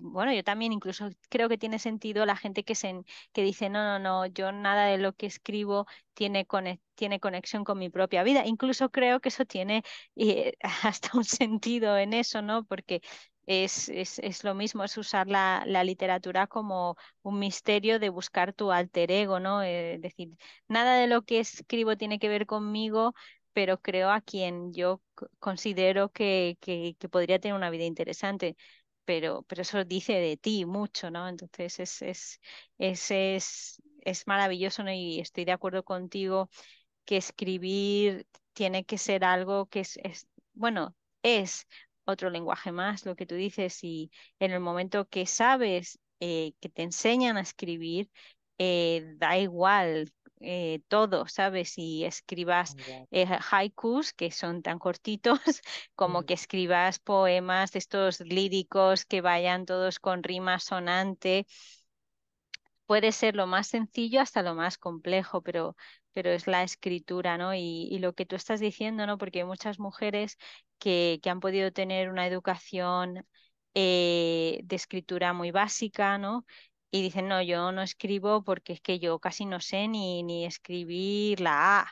bueno, yo también incluso creo que tiene sentido la gente que, se, que dice, no, no, no, yo nada de lo que escribo tiene, tiene conexión con mi propia vida. Incluso creo que eso tiene eh, hasta un sentido en eso, ¿no? Porque es, lo mismo, es usar la, la, literatura como un misterio de buscar tu alter ego, ¿no? Es eh, decir, nada de lo que escribo tiene que ver conmigo, pero creo a quien yo considero que, podría tener una vida interesante. Pero, pero eso dice de ti mucho, ¿no? Entonces es, es, es, maravilloso, Y estoy de acuerdo contigo que escribir tiene que ser algo que es, bueno, es otro lenguaje más, lo que tú dices, y en el momento que sabes eh, que te enseñan a escribir, eh, da igual eh, todo, ¿sabes? Si escribas haikus, que son tan cortitos, como que escribas poemas estos líricos que vayan todos con rima sonante. Puede ser lo más sencillo hasta lo más complejo, pero, pero es la escritura, ¿no? Y, y, lo que tú estás diciendo, ¿no? Porque muchas mujeres que, han podido tener una educación eh, de escritura muy básica, ¿no? Y dicen, no, yo no escribo porque es que yo casi no sé ni, ni escribir la A.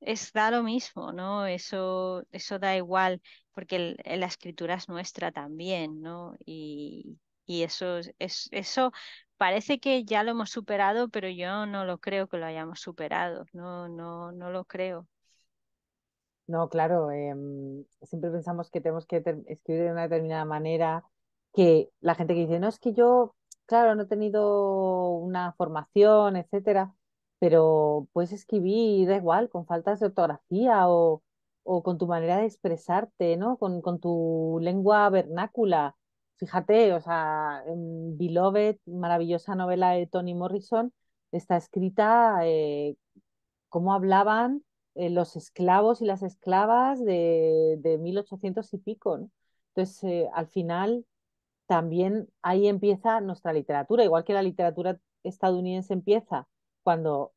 Es, da lo mismo, ¿no? Eso, eso da igual, porque eh, la escritura es nuestra también, ¿no? Y, y eso, es, eso parece que ya lo hemos superado, pero yo no lo creo que lo hayamos superado, no, no, no lo creo. No, claro, em, siempre pensamos que tenemos que escribir de una determinada manera, que la gente que dice, no, es que yo, claro, no he tenido una formación, etcétera, pero puedes escribir, da igual, con faltas de ortografía o, con tu manera de expresarte, ¿no? Con, tu lengua vernácula. Fíjate, o sea, Beloved, maravillosa novela de Toni Morrison, está escrita como eh, cómo hablaban eh, los esclavos y las esclavas de, 1800 y pico. Entonces, eh, al final, también ahí empieza nuestra literatura, igual que la literatura estadounidense empieza cuando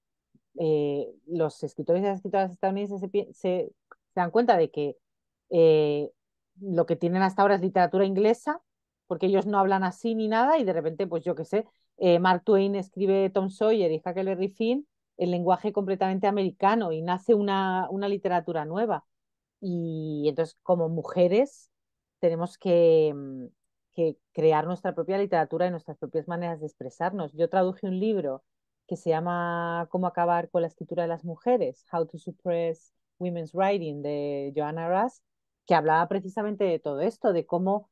eh, los escritores y las escritoras estadounidenses se, se, dan cuenta de que lo que tienen hasta ahora es literatura inglesa, porque ellos no hablan así ni nada, y de repente, pues yo qué sé, Mark Twain escribe Tom Sawyer y Huckleberry Finn, el lenguaje completamente americano y nace una, una literatura nueva. Y entonces, como mujeres, tenemos que, mm, que crear nuestra propia literatura y nuestras propias maneras de expresarnos. Yo traduje un libro que se llama Cómo acabar con la escritura de las mujeres, How to Suppress Women's Writing de Joanna Russ, que hablaba precisamente de todo esto, de cómo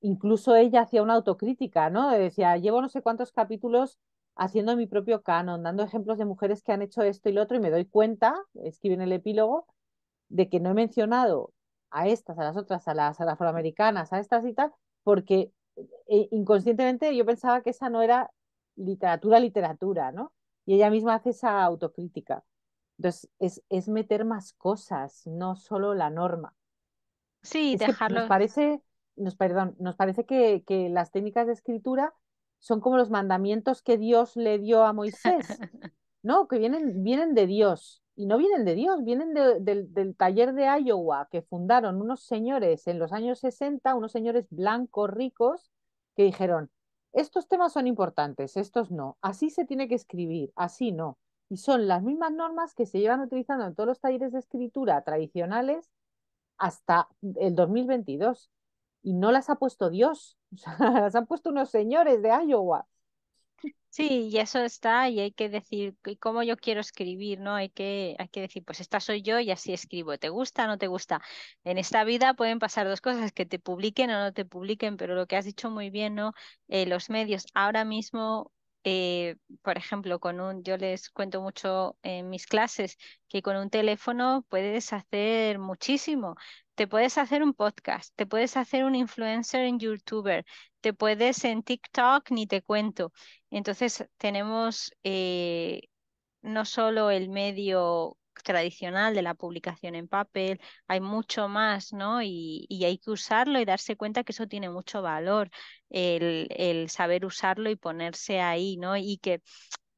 incluso ella hacía una autocrítica, ¿no? Decía, llevo no sé cuántos capítulos haciendo mi propio canon, dando ejemplos de mujeres que han hecho esto y lo otro, y me doy cuenta, escribe en el epílogo, de que no he mencionado a estas, a las otras, a las, afroamericanas, a estas y tal, porque eh, inconscientemente yo pensaba que esa no era literatura, literatura, ¿no? Y ella misma hace esa autocrítica. Entonces, es, meter más cosas, no solo la norma. Sí, dejarlo. Nos parece, nos, perdón, nos parece que las técnicas de escritura son como los mandamientos que Dios le dio a Moisés, ¿no? Que vienen, vienen de Dios. Y no vienen de Dios, vienen del taller de Iowa que fundaron unos señores en los años 60, unos señores blancos ricos, que dijeron, estos temas son importantes, estos no, así se tiene que escribir, así no. Y son las mismas normas que se llevan utilizando en todos los talleres de escritura tradicionales hasta el 2022 y no las ha puesto Dios, las han puesto unos señores de Iowa. Sí, y eso está, y hay que decir cómo yo quiero escribir, ¿no? Hay que, hay que decir, pues esta soy yo y así escribo. ¿Te gusta o no te gusta? En esta vida pueden pasar dos cosas, que te publiquen o no te publiquen, pero lo que has dicho muy bien, ¿no? Eh, los medios ahora mismo eh, por ejemplo, con un, yo les cuento mucho en mis clases que con un teléfono puedes hacer muchísimo te puedes hacer un podcast, te puedes hacer un influencer en YouTuber, te puedes en TikTok, ni te cuento. Entonces tenemos eh, no solo el medio tradicional de la publicación en papel, hay mucho más, ¿no? Y, hay que usarlo y darse cuenta que eso tiene mucho valor, el, el, saber usarlo y ponerse ahí, ¿no? Y que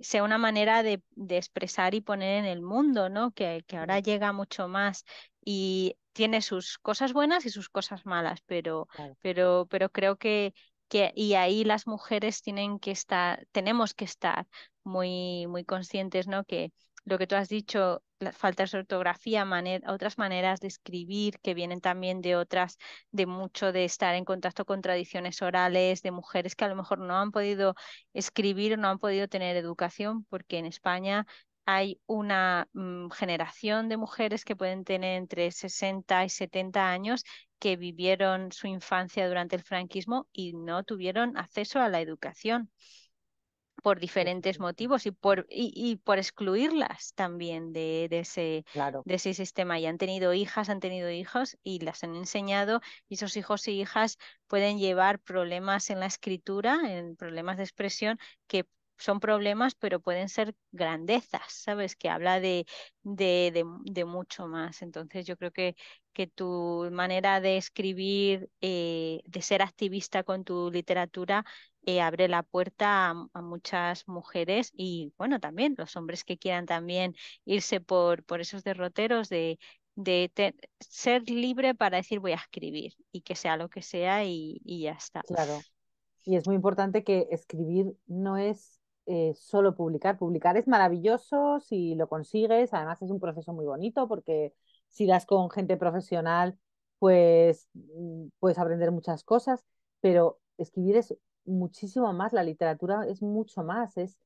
sea una manera de, expresar y poner en el mundo, ¿no? Que, que, ahora llega mucho más y tiene sus cosas buenas y sus cosas malas, pero, pero, pero creo que, que, y ahí las mujeres tienen que estar, tenemos que estar muy, muy conscientes, ¿no? Que lo que tú has dicho, faltas de ortografía, otras maneras de escribir que vienen también de otras, de mucho de estar en contacto con tradiciones orales, de mujeres que a lo mejor no han podido escribir, o no han podido tener educación, porque en España hay una mm, generación de mujeres que pueden tener entre 60 y 70 años que vivieron su infancia durante el franquismo y no tuvieron acceso a la educación por diferentes motivos y por, y, por excluirlas también de, ese, de ese sistema. Y han tenido hijas, han tenido hijos y las han enseñado y esos hijos y e hijas pueden llevar problemas en la escritura, en problemas de expresión que son problemas, pero pueden ser grandezas, ¿sabes? Que habla de, de, mucho más. Entonces yo creo que, que tu manera de escribir, eh, de ser activista con tu literatura, eh, abre la puerta a, muchas mujeres y, bueno, también los hombres que quieran también irse por, por esos derroteros de, de ser libre para decir voy a escribir y que sea lo que sea y ya está. Claro. Y es muy importante que escribir no es eh, solo publicar. Publicar es maravilloso si lo consigues, además es un proceso muy bonito porque si das con gente profesional, pues mm, puedes aprender muchas cosas, pero escribir es muchísimo más, la literatura es mucho más, es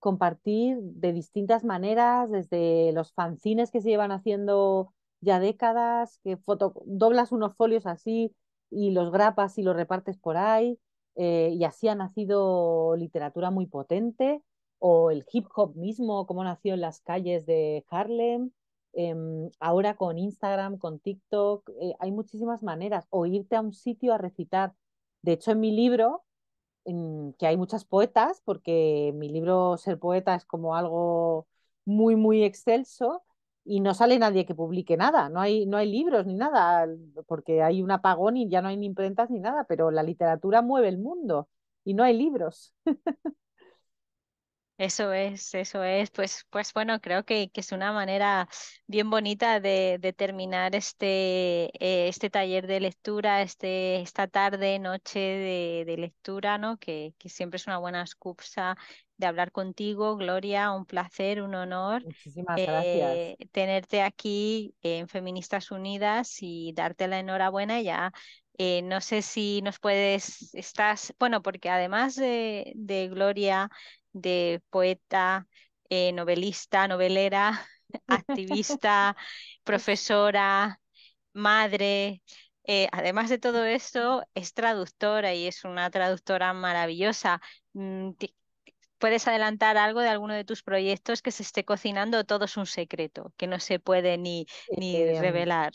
compartir de distintas maneras, desde los fanzines que se llevan haciendo ya décadas, que doblas unos folios así y los grapas y los repartes por ahí, eh, y así ha nacido literatura muy potente, o el hip hop mismo, como nació en las calles de Harlem, em, ahora con Instagram, con TikTok, eh, hay muchísimas maneras, o irte a un sitio a recitar. De hecho, en mi libro, que hay muchas poetas, porque mi libro ser poeta es como algo muy, muy excelso, y no sale nadie que publique nada, no hay, no hay libros ni nada, porque hay un apagón y ya no hay ni imprentas ni nada, pero la literatura mueve el mundo y no hay libros. Eso es, eso es. Pues, pues bueno, creo que, que es una manera bien bonita de, terminar este, eh, este taller de lectura, este, esta tarde, noche de, lectura, ¿no? Que, que, siempre es una buena excusa de hablar contigo, Gloria, un placer, un honor. Eh, tenerte aquí en Feministas Unidas y darte la enhorabuena ya. Eh, no sé si nos puedes, estás, bueno, porque además de, Gloria, de poeta, eh, novelista, novelera, activista, profesora, madre, además de todo esto, es traductora y es una traductora maravillosa. Mm, puedes adelantar algo de alguno de tus proyectos que se esté cocinando, todo es un secreto, que no se puede ni, ni eh, mm, revelar.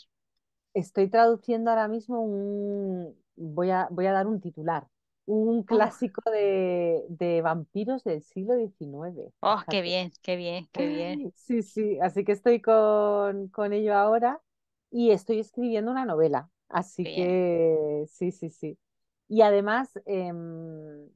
Estoy traduciendo ahora mismo un, voy a, voy a dar un titular, un oh. clásico de, de vampiros del siglo XIX. ¡Oh, qué bien, qué bien, qué bien! Sí, sí, así que estoy con, con ello ahora y estoy escribiendo una novela, así que sí, sí, sí. Y además... Em,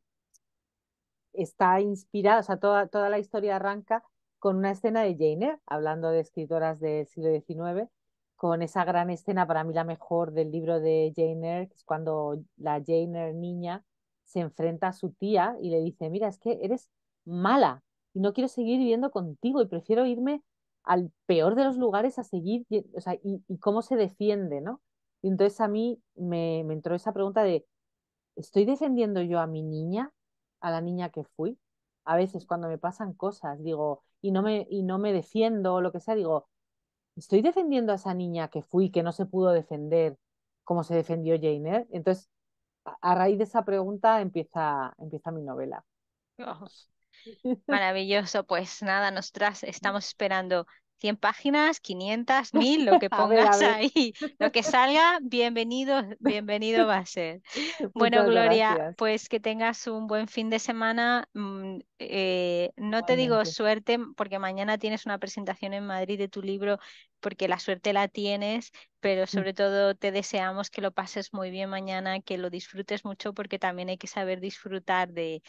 está inspirada, o sea, toda, toda la historia arranca con una escena de Jane Eyre, hablando de escritoras del siglo XIX, con esa gran escena, para mí la mejor del libro de Jane Eyre, que es cuando la Jane Eyre niña se enfrenta a su tía y le dice, mira, es que eres mala y no quiero seguir viviendo contigo y prefiero irme al peor de los lugares a seguir, o sea, y, cómo se defiende, ¿no? Y entonces a mí me, me entró esa pregunta de, ¿estoy defendiendo yo a mi niña? a la niña que fui. A veces cuando me pasan cosas, digo, y no me, y no me defiendo o lo que sea, digo, estoy defendiendo a esa niña que fui, que no se pudo defender como se defendió Jane Entonces, a raíz de esa pregunta empieza, empieza mi novela. Oh, maravilloso, pues nada, nosotras estamos esperando 100 páginas, 500, 1000, lo que pongas ahí, lo que salga, bienvenido, bienvenido va a ser. bueno, Gloria, pues que tengas un buen fin de semana. Mm, eh, no te digo suerte, porque mañana tienes una presentación en Madrid de tu libro, porque la suerte la tienes, pero mm. sobre todo te deseamos que lo pases muy bien mañana, que lo disfrutes mucho, porque también hay que saber disfrutar de,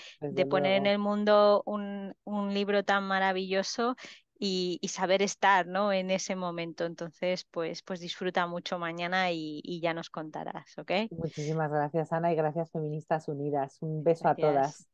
poner en el mundo un, un libro tan maravilloso y, saber estar ¿no? en ese momento. Entonces, pues, pues disfruta mucho mañana y, ya nos contarás, okay Muchísimas gracias, Ana, y gracias, Feministas Unidas. Un beso a todas.